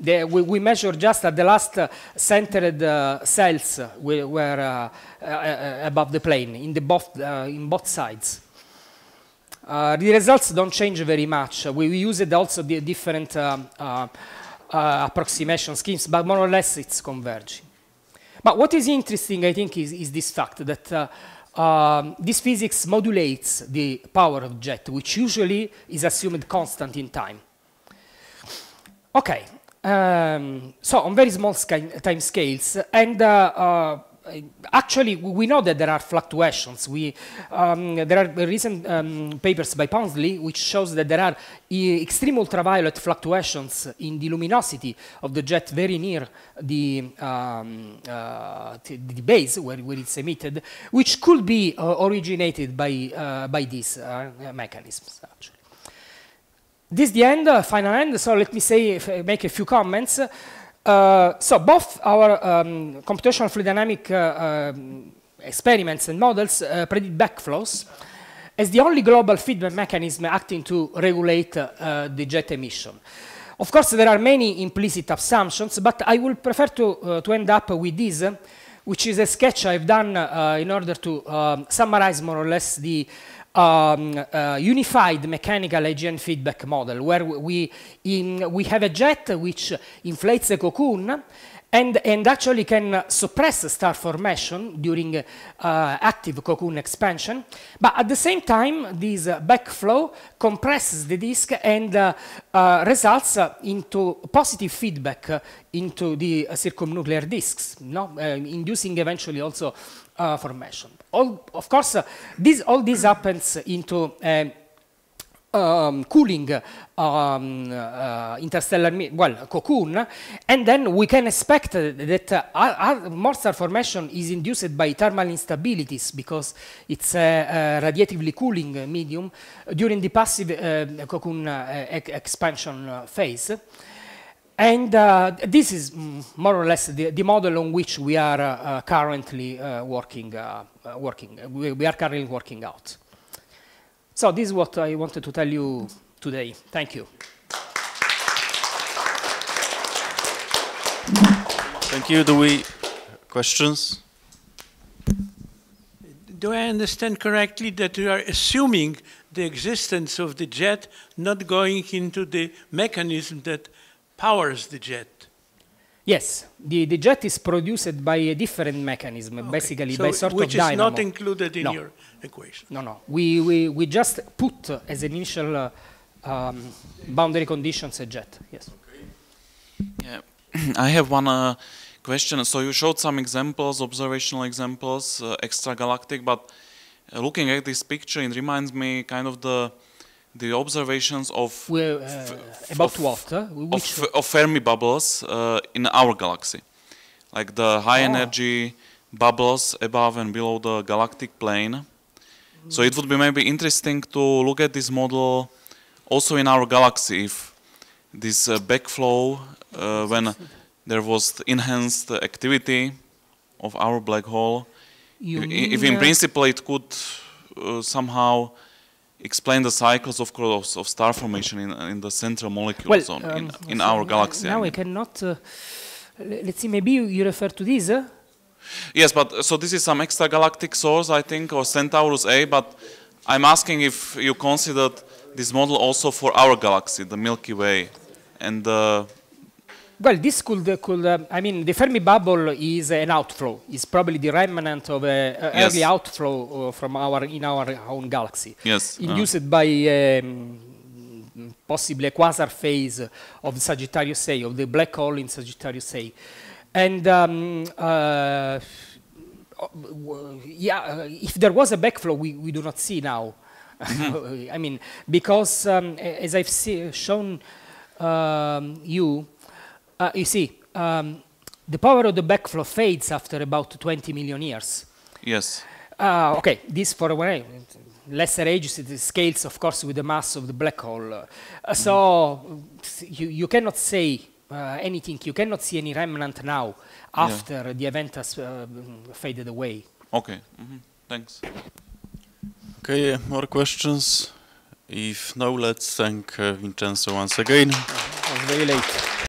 the, we, we, measure just at the last uh, centered uh, cells we were uh, uh above the plane in, the both, uh, in both sides. Uh, the results don't change very much. We, we used also the different um, approximation schemes, but more or less it's converging. But what is interesting, I think, is, is this fact that um, this physics modulates the power of jet, which usually is assumed constant in time. Okay, um, so on very small time scales, and uh, uh, actually we know that there are fluctuations. We, um, there are recent um, papers by Ponsley which shows that there are extreme ultraviolet fluctuations in the luminosity of the jet very near the, um, uh, the base where, where, it's emitted, which could be uh, originated by, uh, by these uh, mechanisms actually. This is the end, uh, final end, so let me say, uh, make a few comments. Uh, so both our um, computational fluid dynamic uh, um, experiments and models uh, predict backflows as the only global feedback mechanism acting to regulate uh, the jet emission. Of course, there are many implicit assumptions, but I will prefer to, to end up with this, which is a sketch I've done in order to um, summarize more or less the um, uh, unified mechanical agent feedback model, where we, in, we have a jet which inflates the cocoon and, and actually can suppress star formation during uh, active cocoon expansion. But at the same time, this backflow compresses the disk and uh, uh results into positive feedback into the circumnuclear disks, no? Uh, inducing eventually also uh, formation. All, of course, uh, this, all this happens into uh, um, cooling um, uh, interstellar, well, cocoon, and then we can expect that uh, star formation is induced by thermal instabilities because it's a, a radiatively cooling medium during the passive uh, cocoon uh, expansion phase. And uh, this is more or less the, the, model on which we are uh, uh currently uh, working, uh, uh, working. We, we, are currently working out. So this is what I wanted to tell you today. Thank you. Thank you. Do we questions? Do I understand correctly that you are assuming the existence of the jet not going into the mechanism that powers the jet. Yes, the, the jet is produced by a different mechanism, okay. basically so by sort of dynamo. Which is not included in no. your equation. No, no. We, we, we just put uh, as initial uh, um, boundary conditions a jet. Yes. Okay. Yeah. I have one uh, question. So you showed some examples, observational examples, uh, extragalactic, but uh, looking at this picture, it reminds me kind of the the observations of uh, about of, what Which of, of, Fermi bubbles uh, in our galaxy, like the high oh. energy bubbles above and below the galactic plane. So it would be maybe interesting to look at this model also in our galaxy if this uh, backflow uh, when there was enhanced activity of our black hole. You if, if in uh, principle it could uh, somehow explain the cycles, of course, of star formation in, in the central molecular well, zone um, in, in so our galaxy. Now I, mean. I cannot. Uh, let's see. Maybe you refer to this. Uh? Yes, but uh, so this is some extragalactic source, I think, or Centaurus A. But I'm asking if you considered this model also for our galaxy, the Milky Way, and the uh, well, this could, could uh, I mean, the Fermi bubble is an outflow. It's probably the remnant of an uh, uh, yes. early outflow uh, from our, in our own galaxy. Yes. Induced uh-huh. by um, possibly a quasar phase of Sagittarius A, of the black hole in Sagittarius A. And um, uh, yeah, if there was a backflow, we, we do not see now. Mm -hmm. I mean, because um, as I've shown um, you, uh, you see, um, the power of the backflow fades after about 20 million years. Yes. Uh, okay, this for a way, lesser ages, it scales, of course, with the mass of the black hole. Uh, mm. So you, you cannot say uh, anything, you cannot see any remnant now after yeah. the event has uh, faded away. Okay, mm -hmm. thanks. Okay, more questions? If no, let's thank uh, Vincenzo once again. It was very late.